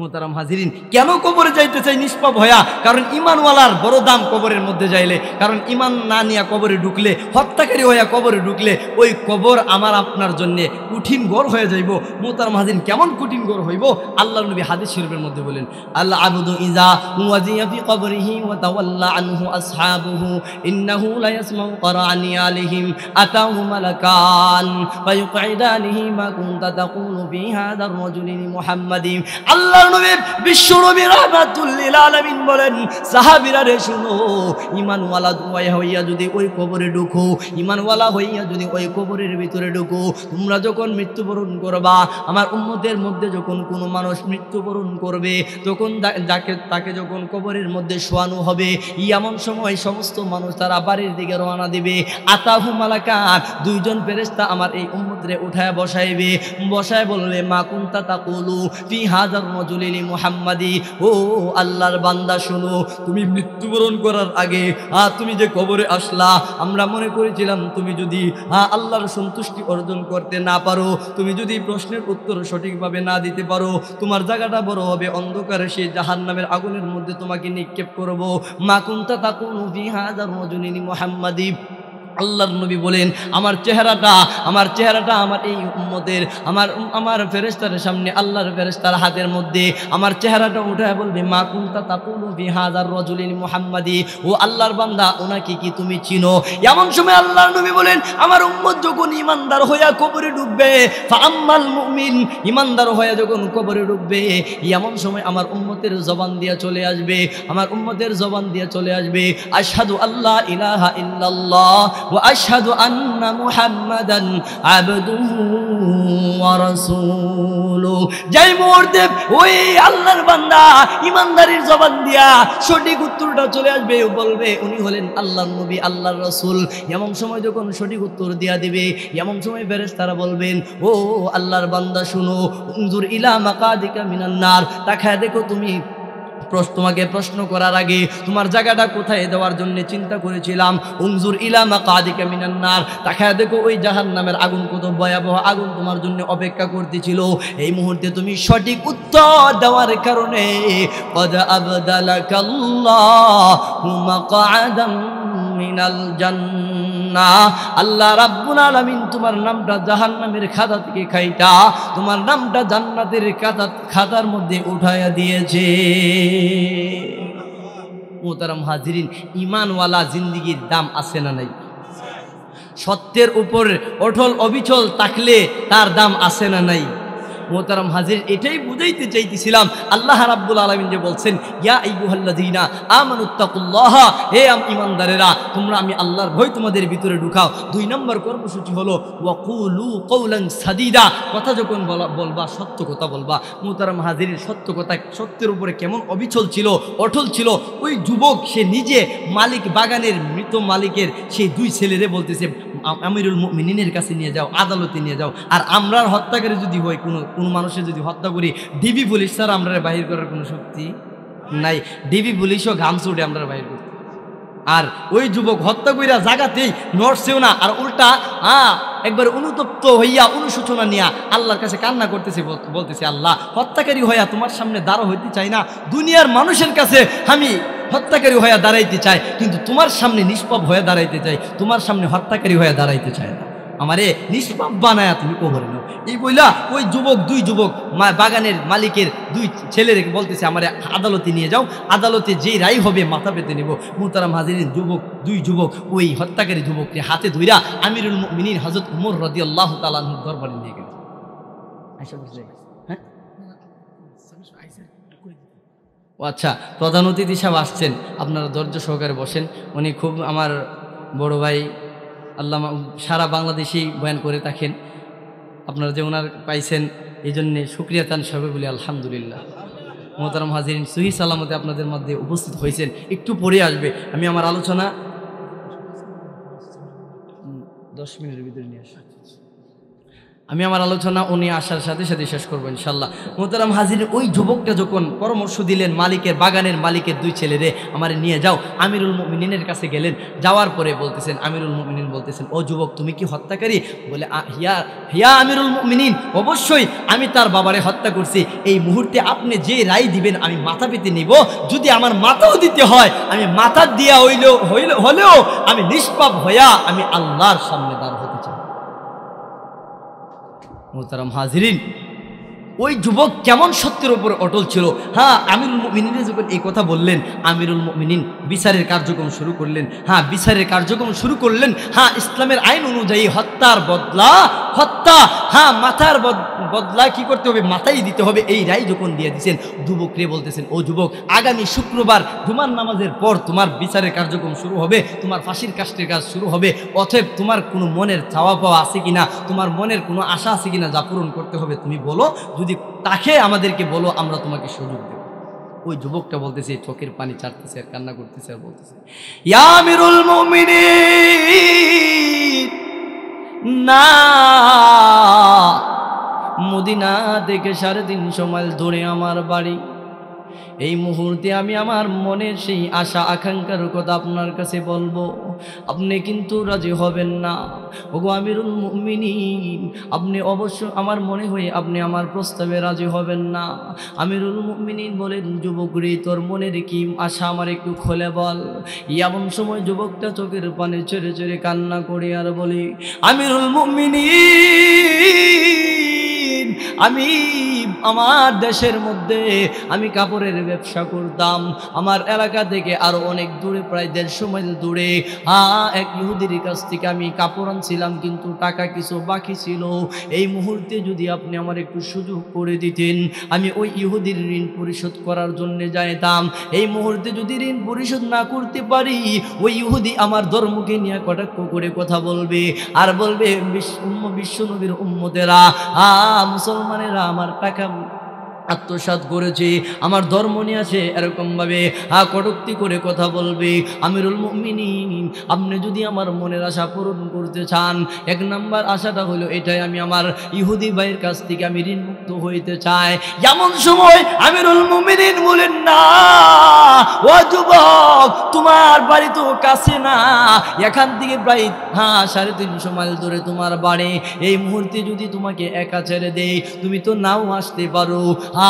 মোতারাম হাজিরিন কেন কবরে যাইতে চাই নিষ্পাপ হয়া কারণ ইমানওয়ালার বড় দাম কবরের মধ্যে যাইলে কারণ ইমান না নিয়া কবরে ঢুকলে হত্যাকারী হইয়া কবরে ঢুকলে ওই কবর আমার আপনার জন্য কঠিন গড় হয়ে যাইব মোতারাম হাজিন কেমন কঠিন গড় হইব আল্লাহ নবী হাদিস শরীফের মধ্যে বলেন আল্লাহ আবুদু ইজা মুয়াজিয়াফি কবরিহি ওয়া তাওয়াল্লা আনহু আসহাবুহু ইন্নাহু লা ইয়াসমাউ কারানি আলাইহিম আতাহু মালাকান ফায়ুকাইদানিহি মা কুনতা তাকুলু ফি হাদার রাজুলি মুহাম্মাদিন আল্লাহ ইমানওয়ালা হইয়া যদি ওই কবরে ঢুকো ইমানওয়ালা হইয়া যদি ওই কবরের ভিতরে ঢুকো তোমরা যখন মৃত্যুবরণ করবা আমার উম্মতের মধ্যে যখন কোনো মানুষ মৃত্যুবরণ করবে তখন যাকে তাকে যখন কবরের মধ্যে শোয়ানো হবে ই এমন সময় সমস্ত মানুষ তারা বাড়ির দিকে রওনা দিবে আতাহু মালাকা দুইজন ফেরেস্তা আমার এই উম্মতরে উঠায় বসাইবে বসায় বললে মা কুন্তা তা কলু ফি হাজার দলিলি মোহাম্মাদি ও আল্লাহর বান্দা শুনো তুমি মৃত্যুবরণ করার আগে আ তুমি যে কবরে আসলা আমরা মনে করেছিলাম তুমি যদি আল্লাহর সন্তুষ্টি অর্জন করতে না পারো তুমি যদি প্রশ্নের উত্তর সঠিকভাবে না দিতে পারো তোমার জায়গাটা বড় হবে অন্ধকারে সে জাহান নামের আগুনের মধ্যে তোমাকে নিক্ষেপ করবো মা কুন্তা তাকুন হাজার রজনী আল্লাহর নবী বলেন আমার চেহারাটা আমার চেহারাটা আমার এই উম্মদের আমার আমার ফেরেস্তারের সামনে আল্লাহর ফেরেস্তার হাতের মধ্যে আমার চেহারাটা উঠে বলবে মা কুলতা তাপুলু বিহাজার রজুলিন মোহাম্মাদি ও আল্লাহর বান্দা ওনাকে কি তুমি চিনো এমন সময় আল্লাহর নবী বলেন আমার উম্মদ যখন ইমানদার হইয়া কবরে ডুববে আম্মাল মুমিন ইমানদার হইয়া যখন কবরে ডুববে এমন সময় আমার উম্মতের জবান দিয়া চলে আসবে আমার উম্মতের জবান দিয়া চলে আসবে আশাদু আল্লাহ ইলাহা ইল্লাল্লাহ وأشهد أن محمدا عبده ورسوله যেই মুহূর্তে ওই আল্লাহর বান্দা ইমানদারির জবান দিয়া সঠিক উত্তরটা চলে আসবে বলবে উনি হলেন আল্লাহর নবী আল্লাহর রসুল এমন সময় যখন সঠিক উত্তর দিয়া দেবে এমন সময় ফেরেস তারা বলবেন ও আল্লাহর বান্দা শুনো ইলা মাকাদিকা মিনান্নার তাকায় দেখো তুমি তোমাকে প্রশ্ন করার আগে তোমার জায়গাটা কোথায় দেওয়ার জন্য চিন্তা করেছিলাম উনজুর ইলামা কাদিকা মিনান্নার তাকে দেখো ওই জাহান নামের আগুন কত ভয়াবহ আগুন তোমার জন্য অপেক্ষা করতেছিল এই মুহূর্তে তুমি সঠিক উত্তর দেওয়ার কারণে কদ মিনাল জান্না আল্লাহ রাব্বুল আলামিন তোমার নামটা জাহান্নামের খাতা থেকে খাইটা তোমার নামটা জান্নাতের খাতা খাতার মধ্যে উঠাইয়া দিয়েছে মোতারাম হাজিরিন ইমানওয়ালা জিন্দগির দাম আছে না নাই সত্যের উপর অটল অবিচল থাকলে তার দাম আছে না নাই মোহতারাম হাজির এটাই বুঝাইতে চাইতেছিলাম আল্লাহ রাব্বুল আলমিন যে বলছেন ইয়া ইবুহাল্লাদিনা আমানুত্তাকুল্লাহ হে আম ইমানদারেরা তোমরা আমি আল্লাহর ভয় তোমাদের ভিতরে ঢুকাও দুই নম্বর কর্মসূচি হলো ওয়াকুলু কৌলং সাদিদা কথা যখন বলা বলবা সত্য কথা বলবা মোহতারাম হাজিরের সত্য কথা সত্যের উপরে কেমন অবিচল ছিল অটল ছিল ওই যুবক সে নিজে মালিক বাগানের মৃত মালিকের সেই দুই ছেলেরে বলতেছে আমিরুল মিনিনের কাছে নিয়ে যাও আদালতে নিয়ে যাও আর আমরা হত্যাকারী যদি হয় কোনো কোনো মানুষের যদি হত্যা করি ডিবি পুলিশ স্যার আমরা বাহির করার কোনো শক্তি নাই ডিবি পুলিশও ঘাম ছুটে আমরা বাহির করতে আর ওই যুবক হত্যা করিয়া জাগাতেই নড়ছেও না আর উল্টা হ্যাঁ একবার অনুতপ্ত হইয়া অনুসূচনা নিয়া আল্লাহর কাছে কান্না করতেছে বলতেছে আল্লাহ হত্যাকারী হইয়া তোমার সামনে দাঁড়া হইতে চাই না দুনিয়ার মানুষের কাছে আমি হত্যাকারী হইয়া দাঁড়াইতে চাই কিন্তু তোমার সামনে নিষ্পাপ হয়ে দাঁড়াইতে চাই তোমার সামনে হত্যাকারী হয়ে দাঁড়াইতে চায় না আমারে নিষ্পাপ বানায়া তুমি কবরে নাও এই বইলা ওই যুবক দুই যুবক বাগানের মালিকের দুই ছেলের বলতেছে আমার আদালতে নিয়ে যাও আদালতে যেই রায় হবে মাথা পেতে নেব মোহতারাম হাজিরিন যুবক দুই যুবক ওই হত্যাকারী যুবককে হাতে ধইরা আমিরুল মিনির হাজত উমর রদি আল্লাহ তালাহুর দরবারে নিয়ে গেছে হ্যাঁ ও আচ্ছা প্রধান অতিথি সাহেব আসছেন আপনারা ধৈর্য সহকারে বসেন উনি খুব আমার বড় ভাই আল্লাহ সারা বাংলাদেশেই বয়ান করে থাকেন আপনারা যে ওনার পাইছেন এই জন্যে সুক্রিয়া চান সবাই বলি আলহামদুলিল্লাহ মোহতারাম হাজিরিন সুহি সালামতে আপনাদের মধ্যে উপস্থিত হয়েছেন একটু পরে আসবে আমি আমার আলোচনা দশ মিনিটের ভিতরে নিয়ে আসবো আমি আমার আলোচনা উনি আসার সাথে সাথে শেষ করবো ইনশাল্লাহ মোতারাম হাজির ওই যুবকটা যখন পরামর্শ দিলেন মালিকের বাগানের মালিকের দুই ছেলে রে আমারে নিয়ে যাও আমিরুল মিনিনের কাছে গেলেন যাওয়ার পরে বলতেছেন আমিরুল মিনিন বলতেছেন ও যুবক তুমি কি হত্যাকারী বলে হিয়া হিয়া আমিরুল মিনিন অবশ্যই আমি তার বাবারে হত্যা করছি এই মুহূর্তে আপনি যে রায় দিবেন আমি মাথা পেতে নিব যদি আমার মাথাও দিতে হয় আমি মাথা দিয়া হইলেও হইল হলেও আমি নিষ্পাপ হইয়া আমি আল্লাহর সামনে দাঁড় মোহতারাম হাজরিন ওই যুবক কেমন সত্যের ওপরে অটল ছিল হ্যাঁ আমিরুল মিনিনে যখন এই কথা বললেন আমিরুল মিনিন বিচারের কার্যক্রম শুরু করলেন হ্যাঁ বিচারের কার্যক্রম শুরু করলেন হ্যাঁ ইসলামের আইন অনুযায়ী হত্যার বদলা হত্যা হ্যাঁ মাথার বদলা কি করতে হবে মাথাই দিতে হবে এই রায় যখন দিয়ে দিচ্ছেন যুবকরে বলতেছেন ও যুবক আগামী শুক্রবার তোমার নামাজের পর তোমার বিচারের কার্যক্রম শুরু হবে তোমার ফাঁসির কাস্টের কাজ শুরু হবে অথব তোমার কোনো মনের চাওয়া পাওয়া আছে কিনা তোমার মনের কোনো আশা আছে কিনা যা পূরণ করতে হবে তুমি বলো যদি তাকে আমাদেরকে বলো আমরা তোমাকে সুযোগ দেব ওই যুবকটা বলতেছে চোখের পানি ছাড়তেছে আর কান্না করতেছে আর বলতেছে ইয়ামিরুল মমিনে না মদিনা থেকে সাড়ে তিনশো মাইল ধরে আমার বাড়ি এই মুহূর্তে আমি আমার মনের সেই আশা আকাঙ্ক্ষার কথা আপনার কাছে বলবো আপনি কিন্তু রাজি হবেন না ওগো আমিরুল মিনি আপনি অবশ্য আমার মনে হয়ে আপনি আমার প্রস্তাবে রাজি হবেন না আমিরুল মিনি বলেন যুবক রে তোর মনের কি আশা আমার একটু খোলে বল এমন সময় যুবকটা চোখের পানে চড়ে চড়ে কান্না করে আর বলি আমিরুল মুমিনিন আমি আমার দেশের মধ্যে আমি কাপড়ের ব্যবসা করতাম আমার এলাকা থেকে আরও অনেক দূরে প্রায় দেড়শো মাইল দূরে হ্যাঁ এক ইহুদির কাছ থেকে আমি কাপড় আনছিলাম কিন্তু টাকা কিছু বাকি ছিল এই মুহূর্তে যদি আপনি আমার একটু সুযোগ করে দিতেন আমি ওই ইহুদির ঋণ পরিশোধ করার জন্য যাইতাম এই মুহূর্তে যদি ঋণ পরিশোধ না করতে পারি ওই ইহুদি আমার ধর্মকে নিয়ে কটাক্ষ করে কথা বলবে আর বলবে বিশ্ব উম্ম বিশ্বনবীর উম্মতেরা হ্যাঁ, মুসলমানেরা আমার টাকা আত্মসাত করেছে আমার ধর্ম নিয়ে আছে এরকমভাবে হা কটুক্তি করে কথা বলবে আমিরুল মমিনিন আপনি যদি আমার মনের আশা পূরণ করতে চান এক নাম্বার আশাটা হলো এটাই আমি আমার ইহুদি ভাইয়ের কাছ থেকে আমি মুক্ত হইতে চাই এমন সময় আমিরুল মমিন বলেন না ও যুবক তোমার বাড়ি তো কাছে না এখান থেকে প্রায় হ্যাঁ সাড়ে তিনশো মাইল ধরে তোমার বাড়ি এই মুহূর্তে যদি তোমাকে একা ছেড়ে দেই তুমি তো নাও আসতে পারো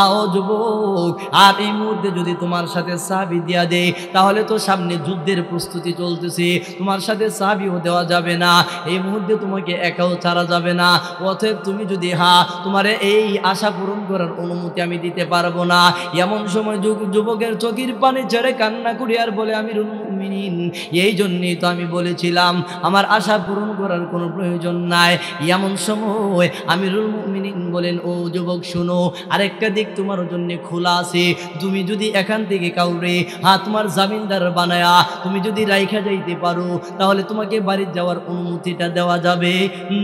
আও যুবক আর এই মুহূর্তে যদি তোমার সাথে সাহাবি দিয়া দেয় তাহলে তো সামনে যুদ্ধের প্রস্তুতি চলতেছে তোমার সাথে সাহাবিও দেওয়া যাবে না এই মুহূর্তে তোমাকে একাও ছাড়া যাবে না অতএব তুমি যদি হা তোমার এই আশা পূরণ করার অনুমতি আমি দিতে পারবো না এমন সময় যুবকের চোখের পানি ছেড়ে কান্না করি আর বলে আমি মিনিন এই জন্যই তো আমি বলেছিলাম আমার আশা পূরণ করার কোনো প্রয়োজন নাই এমন সময় আমি রুল মিনিন বলেন ও যুবক শুনো আরেকটা দিক তোমার জন্য খোলা আছে তুমি যদি এখান থেকে কাউরে হ্যাঁ তোমার জামিনদার বানায়া তুমি যদি রাইখা যাইতে পারো তাহলে তোমাকে বাড়ির যাওয়ার অনুমতিটা দেওয়া যাবে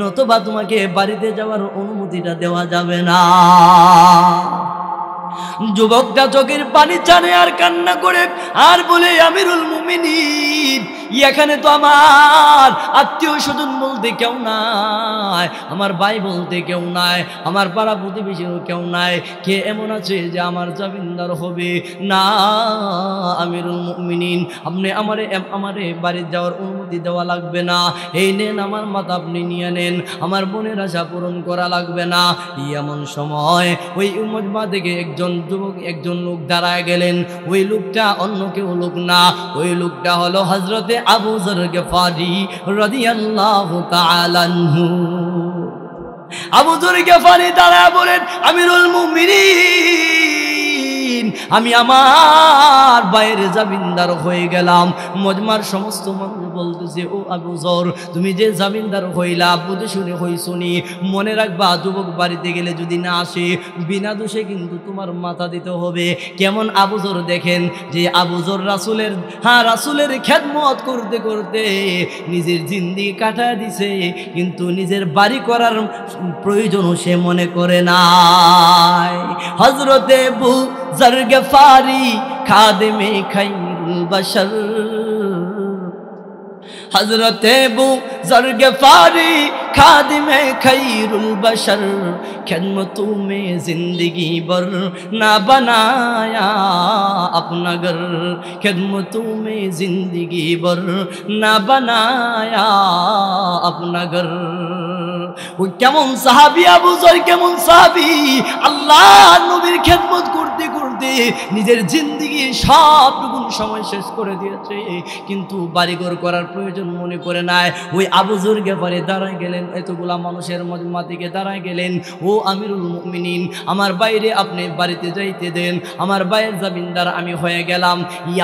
নতবা তোমাকে বাড়িতে যাওয়ার অনুমতিটা দেওয়া যাবে না যুবকটা চোখের পানি ছাড়ে আর কান্না করে আর বলে আমিরুল মুমিনী এখানে তো আমার আত্মীয় স্বজন বলতে কেউ নাই আমার ভাই বলতে কেউ নাই আমার পাড়া প্রতিবেশীও কেউ নাই কে এমন আছে যে আমার জমিনদার হবে না আমিরুল মিনিন আপনি আমারে আমারে বাড়ি যাওয়ার অনুমতি দেওয়া লাগবে না এই নেন আমার মাথা আপনি নিয়ে নেন আমার বোনের আশা পূরণ করা লাগবে না ই এমন সময় ওই উমজমা থেকে একজন যুবক একজন লোক দাঁড়ায় গেলেন ওই লোকটা অন্য কেউ লোক না ওই লোকটা হলো হজরতে আবু জরগেফারি রদি আল্লাহ তালানহু আবু জরগেফারি তারা বলেন আমিরুল মুমিনী দিন আমি আমার বাইরে জামিনদার হয়ে গেলাম মজমার সমস্ত মানুষ বলতেছে ও জর তুমি যে জামিনদার হইলা বুঝে শুনে শুনি মনে রাখবা যুবক বাড়িতে গেলে যদি না আসে বিনা দোষে কিন্তু তোমার মাথা দিতে হবে কেমন জর দেখেন যে জর রাসুলের হ্যাঁ রাসুলের খেদমত করতে করতে নিজের জিন্দি কাটা দিছে কিন্তু নিজের বাড়ি করার প্রয়োজনও সে মনে করে নাই হজরতে বুক জরগফারি খাদমে খাইরুল বশর হজরত বু জরগফারি খাদমে খাইরুল বশর খেদমতু তুমি জিন্দগি বর না বনায়া আপনা ঘর খেদমতু মে জিন্দগি বর না বনায়া আপনা ঘর ও কেমন সাহাবি আবু জর কেমন সাহাবি আল্লাহ নবীর খেদমত করতে মধ্যে নিজের জিন্দিগি সবটুকুন সময় শেষ করে দিয়েছে কিন্তু বাড়িঘর করার প্রয়োজন মনে করে নাই ওই আবুজুর গেপারে দাঁড়ায় গেলেন এতগুলা মানুষের দিকে দাঁড়ায় গেলেন ও আমিরুল মিনিন আমার বাইরে আপনি বাড়িতে যাইতে দেন আমার বাইরের জামিনদার আমি হয়ে গেলাম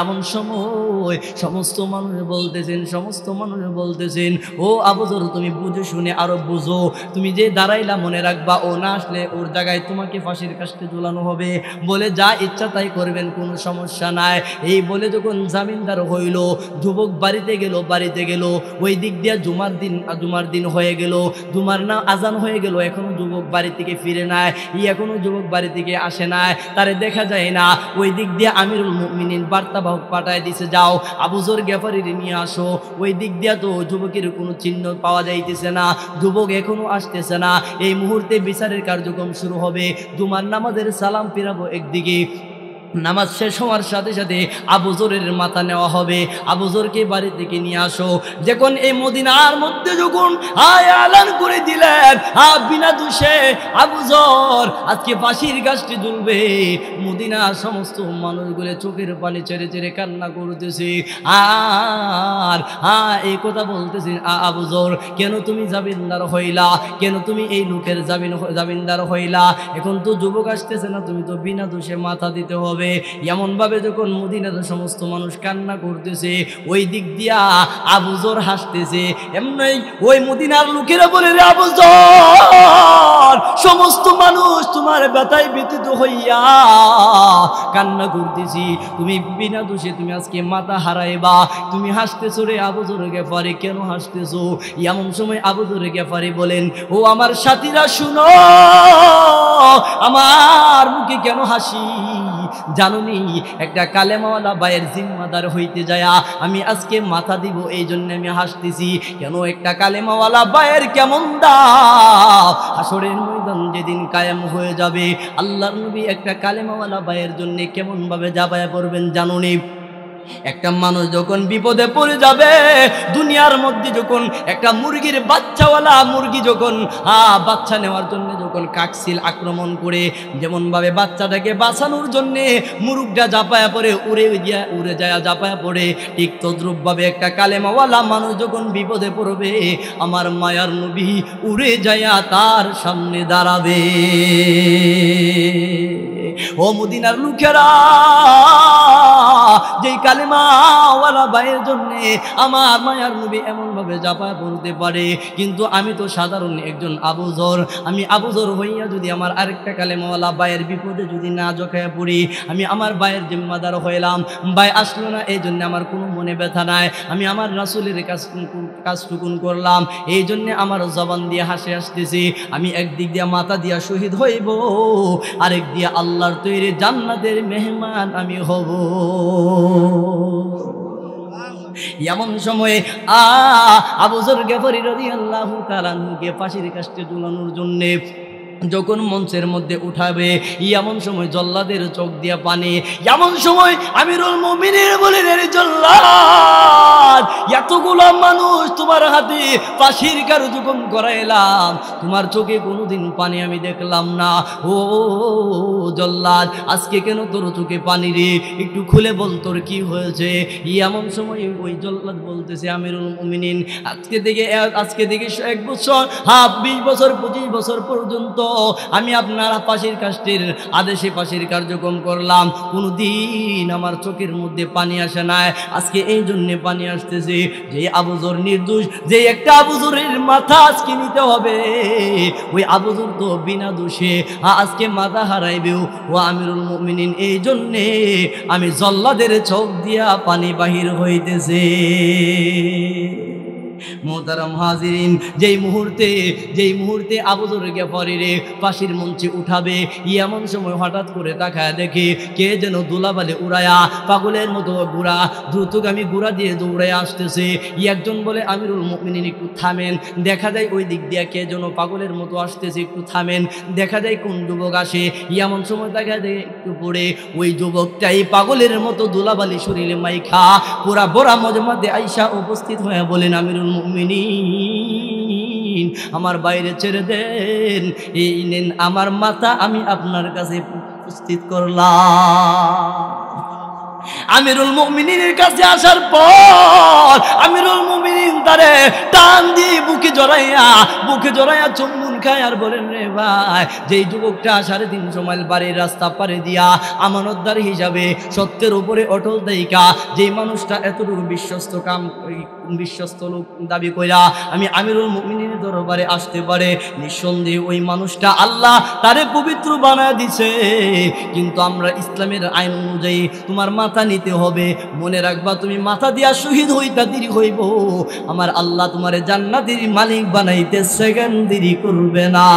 এমন সময় সমস্ত মানুষ বলতেছেন সমস্ত মানুষ বলতেছেন ও আবুজুর তুমি বুঝে শুনে আরো বুঝো তুমি যে দাঁড়াইলা মনে রাখবা ও না আসলে ওর জায়গায় তোমাকে ফাঁসির কাছে ঝুলানো হবে বলে যা ইচ্ছা তাই করবেন কোনো সমস্যা নাই এই বলে যখন জামিনদার হইল যুবক বাড়িতে গেল বাড়িতে গেল ওই দিক দিয়ে জুমার দিন জুমার দিন হয়ে গেল জুমার না আজান হয়ে গেল এখনো যুবক বাড়ি থেকে ফিরে নাই ই এখনো যুবক বাড়ি থেকে আসে নাই তারে দেখা যায় না ওই দিক দিয়ে আমিরুল মিনিন বার্তাবাহক পাঠায় দিছে যাও আবুজোর গ্যাফারির নিয়ে আসো ওই দিক দিয়ে তো যুবকের কোনো চিহ্ন পাওয়া যাইতেছে না যুবক এখনো আসতেছে না এই মুহূর্তে বিচারের কার্যক্রম শুরু হবে জুমার নামাজের সালাম ফিরাবো একদিকে নামাজ শেষ হওয়ার সাথে সাথে জোরের মাথা নেওয়া হবে জোরকে বাড়ি থেকে নিয়ে আসো যখন এই মদিনার মধ্যে যখন আয় আলান করে দিলেন আ বিনা দোষে জোর আজকে বাঁশির গাছটি দুলবে মদিনার সমস্ত মানুষগুলো চোখের পানি ছেড়ে ছেড়ে কান্না করতেছে আর হ্যাঁ এই কথা বলতেছে আ জোর কেন তুমি জামিনদার হইলা কেন তুমি এই লোকের জামিন জামিনদার হইলা এখন তো যুবক আসতেছে না তুমি তো বিনা দোষে মাথা দিতে হবে হবে এমনভাবে যখন মদিনাতে সমস্ত মানুষ কান্না করতেছে ওই দিক দিয়া আবুজর হাসতেছে এমনই ওই মদিনার লোকেরা বলে রে আবুজ সমস্ত মানুষ তোমার ব্যথায় ব্যতীত হইয়া কান্না করতেছি তুমি বিনা দোষে তুমি আজকে মাথা হারাইবা তুমি হাসতেছো রে আবুজর গেফারে কেন হাসতেছো এমন সময় আবুজর গেফারে বলেন ও আমার সাথীরা শুনো আমার মুখে কেন হাসি জানুনি একটা কালেমাওয়ালা বায়ের জিম্মাদার হইতে যায়া আমি আজকে মাথা দিব এই জন্য আমি হাসতেছি কেন একটা কালেমাওয়ালা বায়ের কেমন দা হাসরের ময়দান যেদিন কায়েম হয়ে যাবে আল্লাহ নবী একটা কালেমাওয়ালা বায়ের জন্য কেমনভাবে যাবায় করবেন জানুনি একটা মানুষ যখন বিপদে পড়ে যাবে দুনিয়ার মধ্যে যখন একটা মুরগির বাচ্চাওয়ালা মুরগি যখন হা বাচ্চা নেওয়ার জন্য যখন কাকসিল আক্রমণ করে যেমনভাবে বাচ্চাটাকে বাঁচানোর জন্যে মুরগটা জাপায়া পড়ে উড়ে দিয়া উড়ে যায় জাপায়া পড়ে ঠিক তদ্রুপভাবে একটা কালেমাওয়ালা মানুষ যখন বিপদে পড়বে আমার মায়ার নবী উড়ে যায়া তার সামনে দাঁড়াবে ও মুদিনার লোকেরা যেই কালে কালিমাওয়ালা ভাইয়ের জন্যে আমার মায়ার নবী এমনভাবে বলতে পারে কিন্তু আমি তো সাধারণ একজন আবুজর আমি আবুজর হইয়া যদি আমার আরেকটা কালেমাওয়ালা ভাইয়ের বিপদে যদি না জখায় পড়ি আমি আমার ভাইয়ের জিম্মাদার হইলাম ভাই আসলো না এই জন্য আমার কোনো মনে ব্যথা নাই আমি আমার রাসুলের কাজ কাজটুকুন করলাম এই জন্যে আমার জবান দিয়ে হাসে আসতেছি আমি একদিক দিয়ে মাথা দিয়া শহীদ হইব আরেক দিয়ে আল্লাহর তৈরি জান্নাতের মেহমান আমি হব এমন সময়ে আ আবুজর গেফারি রদি আল্লাহ কালানকে ফাঁসির কাছে ঝুলানোর জন্যে যখন মঞ্চের মধ্যে উঠাবে এমন সময় জল্লাদের চোখ দিয়া পানি এমন সময় আমিরুল মমিনের বলে জল্লা আল্লাহ এতগুলো মানুষ তোমার হাতে পাশির কার্যক্রম করাইলাম তোমার চোখে কোনোদিন পানি আমি দেখলাম না ও জল্লাদ আজকে কেন তোর চোখে পানি রে একটু খুলে বল তোর কি হয়েছে এমন সময় ওই জল্লাদ বলতেছে আমিরুল মুমিনিন আজকে থেকে আজকে থেকে এক বছর হাফ বিশ বছর পঁচিশ বছর পর্যন্ত আমি আপনার পাশের কাজটির আদেশে পাশের কার্যক্রম করলাম কোনো দিন আমার চোখের মধ্যে পানি আসে নাই আজকে এই জন্যে পানি আস আসতেছে যে আবুজর নির্দোষ যে একটা আবুজরের মাথা আজকে নিতে হবে ওই আবুজুর তো বিনা দোষে আজকে মাথা হারাইবেও ও আমিরুল মমিনিন এই জন্যে আমি জল্লাদের চোখ দিয়া পানি বাহির হইতেছে মোহতারাম হাজিরিন যেই মুহূর্তে যেই মুহূর্তে আবুজুর রে পাশের মঞ্চে উঠাবে এমন সময় হঠাৎ করে তাকায় দেখে কে যেন দুলাবালে উড়ায়া পাগলের মতো গুড়া দ্রুতগামী গুড়া দিয়ে দৌড়ায় আসতেছে একজন বলে আমিরুল মুমিনিন একটু থামেন দেখা যায় ওই দিক দিয়ে কে যেন পাগলের মতো আসতেছে একটু থামেন দেখা যায় কোন যুবক আসে এমন সময় দেখা যায় একটু পড়ে ওই যুবকটাই পাগলের মতো দুলাবালি শরীরে মাইখা পুরা বড়া মজমাতে আইসা উপস্থিত হয়ে বলেন আমিরুল আমার বাইরে ছেড়ে দেন এই নেন আমার মাথা আমি আপনার কাছে উপস্থিত করলাম আমিরুল মুমিনিনের কাছে আসার পর আমিরুল মুমিনিন তারে টান দিয়ে বুকে জড়াইয়া বুকে জড়াইয়া চুম্ব খায় আর বলেন রে ভাই যেই যুবকটা সাড়ে তিনশো মাইল বাড়ির রাস্তা পারে দিয়া আমানতদার হিসাবে সত্যের উপরে অটল দায়িকা যেই মানুষটা এতটুকু বিশ্বস্ত কাম বিশ্বস্ত লোক দাবি কইরা আমি আমিরুল মুমিনের দরবারে আসতে পারে নিঃসন্দেহে ওই মানুষটা আল্লাহ তারে পবিত্র বানা দিছে কিন্তু আমরা ইসলামের আইন অনুযায়ী তোমার মাথা নিতে হবে মনে রাখবা তুমি মাথা দিয়া শহীদ হইতা দেরি হইব আমার আল্লাহ তোমার জান্নাতের মালিক বানাইতে সেকেন্ড দেরি করব করবে না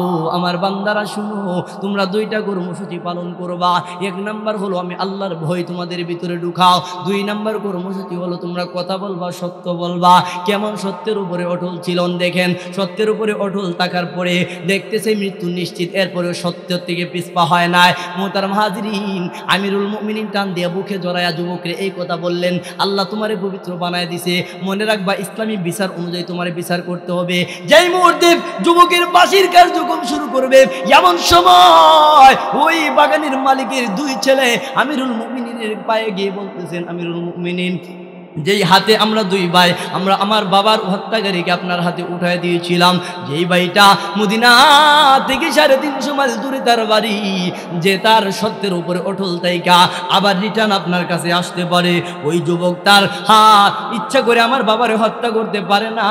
ও আমার বান্দারা শুনো তোমরা দুইটা কর্মসূচি পালন করবা এক নাম্বার হলো আমি আল্লাহর ভয় তোমাদের ভিতরে ঢুকাও দুই নাম্বার কর্মসূচি হলো তোমরা কথা বলবা সত্য বলবা কেমন সত্যের উপরে অটল ছিলন দেখেন সত্যের উপরে অটল থাকার পরে দেখতেছে মৃত্যু নিশ্চিত এরপরে সত্য সত্যের থেকে পিসপা হয় নাই মোতার মহাজরিন আমিরুল মুমিনিন টান দিয়ে বুকে জড়ায়া যুবকরে এই কথা বললেন আল্লাহ তোমারে পবিত্র বানায় দিছে মনে রাখবা ইসলামী বিচার অনুযায়ী তোমারে বিচার করতে হবে যেই মুহূর্তে যুবকের বাসির কার্যক্রম শুরু করবে এমন সময় ওই বাগানের মালিকের দুই ছেলে আমিরুল মুমিনিনের পায়ে গিয়ে বলতেছেন আমিরুল মুমিনিন যেই হাতে আমরা দুই ভাই আমরা আমার বাবার হত্যাকারীকে আপনার হাতে উঠায় দিয়েছিলাম যেই ভাইটা মদিনা থেকে সাড়ে তিনশো মাইল দূরে তার বাড়ি যে তার সত্যের উপরে অটল তাইকা আবার রিটার্ন আপনার কাছে আসতে পারে ওই যুবক তার হা ইচ্ছা করে আমার বাবারে হত্যা করতে পারে না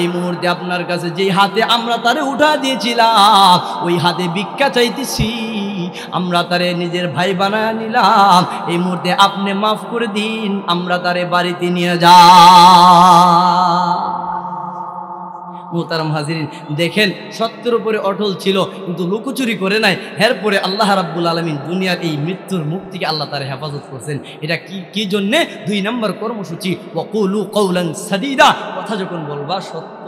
এই মুহূর্তে আপনার কাছে যেই হাতে আমরা তারে উঠা দিয়েছিলাম ওই হাতে ভিক্ষা চাইতেছি আমরা তারে নিজের ভাই বানায় নিলাম এই মুহূর্তে আপনি মাফ করে দিন আমরা তারে বাড়িতে নিয়ে যা মোহতারাম হাজিরিন দেখেন সত্যের উপরে অটল ছিল কিন্তু লুকোচুরি করে নাই পরে আল্লাহ রাব্বুল আলমিন দুনিয়ার এই মৃত্যুর মুখ থেকে আল্লাহ তার হেফাজত করছেন এটা কি কি জন্যে দুই নম্বর কর্মসূচি ওকুলু কৌলান সাদিদা কথা যখন বলবা সত্য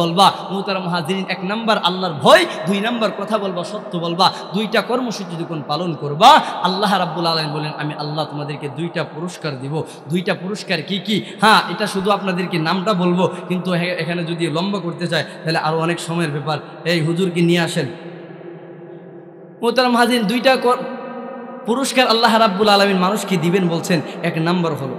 বলবা মোহতারাম হাজিরিন এক নম্বর আল্লাহর ভয় দুই নম্বর কথা বলবা সত্য বলবা দুইটা কর্মসূচি যখন পালন করবা আল্লাহ রাব্বুল আলমিন বলেন আমি আল্লাহ তোমাদেরকে দুইটা পুরস্কার দিব দুইটা পুরস্কার কি কি হ্যাঁ এটা শুধু আপনাদেরকে নামটা বলবো কিন্তু এখানে যদি লম্বা করতে করতে চায় তাহলে আরও অনেক সময়ের ব্যাপার এই হুজুরকে নিয়ে আসেন মোতার মাহাজিন দুইটা পুরস্কার আল্লাহ রাব্বুল আলমিন মানুষকে দিবেন বলছেন এক নাম্বার হল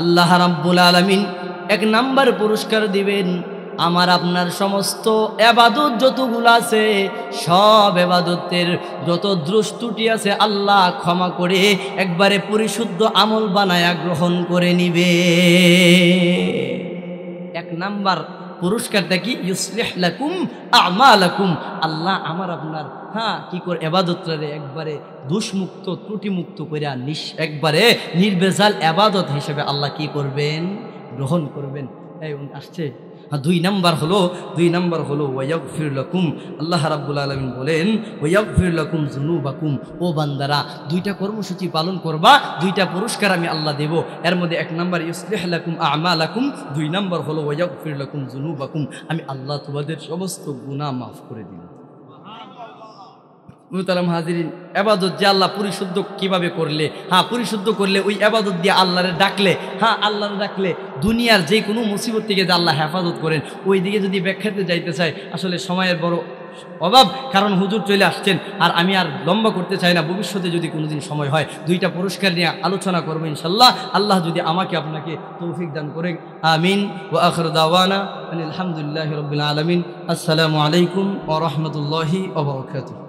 আল্লাহ রাব্বুল আলমিন এক নাম্বার পুরস্কার দিবেন আমার আপনার সমস্ত এবাদত যতগুলো আছে সব এবাদতের যত দ্রুষ্টুটি আছে আল্লাহ ক্ষমা করে একবারে পরিশুদ্ধ আমল বানায়া গ্রহণ করে নিবে এক নাম্বার পুরস্কারটা কি আমা লাকুম আল্লাহ আমার আপনার হ্যাঁ কি করে রে একবারে দুষমুক্ত ত্রুটিমুক্ত করিয়া নিঃ একবারে নির্বেজাল এবাদত হিসেবে আল্লাহ কি করবেন গ্রহণ করবেন এই আসছে আর দুই নম্বর হলো দুই নম্বর হলো ওয়াক ফিরলকুম আল্লাহ রাব্বুল আলমিন বলেন ওয়াক ফিরলকুম জুনু বাকুম ও বান্দারা দুইটা কর্মসূচি পালন করবা দুইটা পুরস্কার আমি আল্লাহ দেব এর মধ্যে এক নম্বর ইউসলেহলাকুম আমালাকুম দুই নম্বর হলো ওয়াক ফিরলকুম জুনু বাকুম আমি আল্লাহ তোমাদের সমস্ত গুণা মাফ করে দিলাম মুতালাম হাজিরিন এবাদত যে আল্লাহ পরিশুদ্ধ কিভাবে করলে হ্যাঁ পরিশুদ্ধ করলে ওই আবাদত দিয়ে আল্লাহরে ডাকলে হ্যাঁ আল্লাহরে ডাকলে দুনিয়ার যে কোনো মুসিবত থেকে যে আল্লাহ হেফাজত করেন ওই দিকে যদি ব্যাখ্যাতে যাইতে চায় আসলে সময়ের বড় অভাব কারণ হুজুর চলে আসছেন আর আমি আর লম্বা করতে চাই না ভবিষ্যতে যদি কোনোদিন সময় হয় দুইটা পুরস্কার নিয়ে আলোচনা করবো ইনশাল্লাহ আল্লাহ যদি আমাকে আপনাকে তৌফিক দান করে আমিন ও আখর দাওয়ানা আলহামদুলিল্লাহ রবিল আলমিন আসসালামু আলাইকুম ও রহমতুল্লাহি ওবরাকাতুহ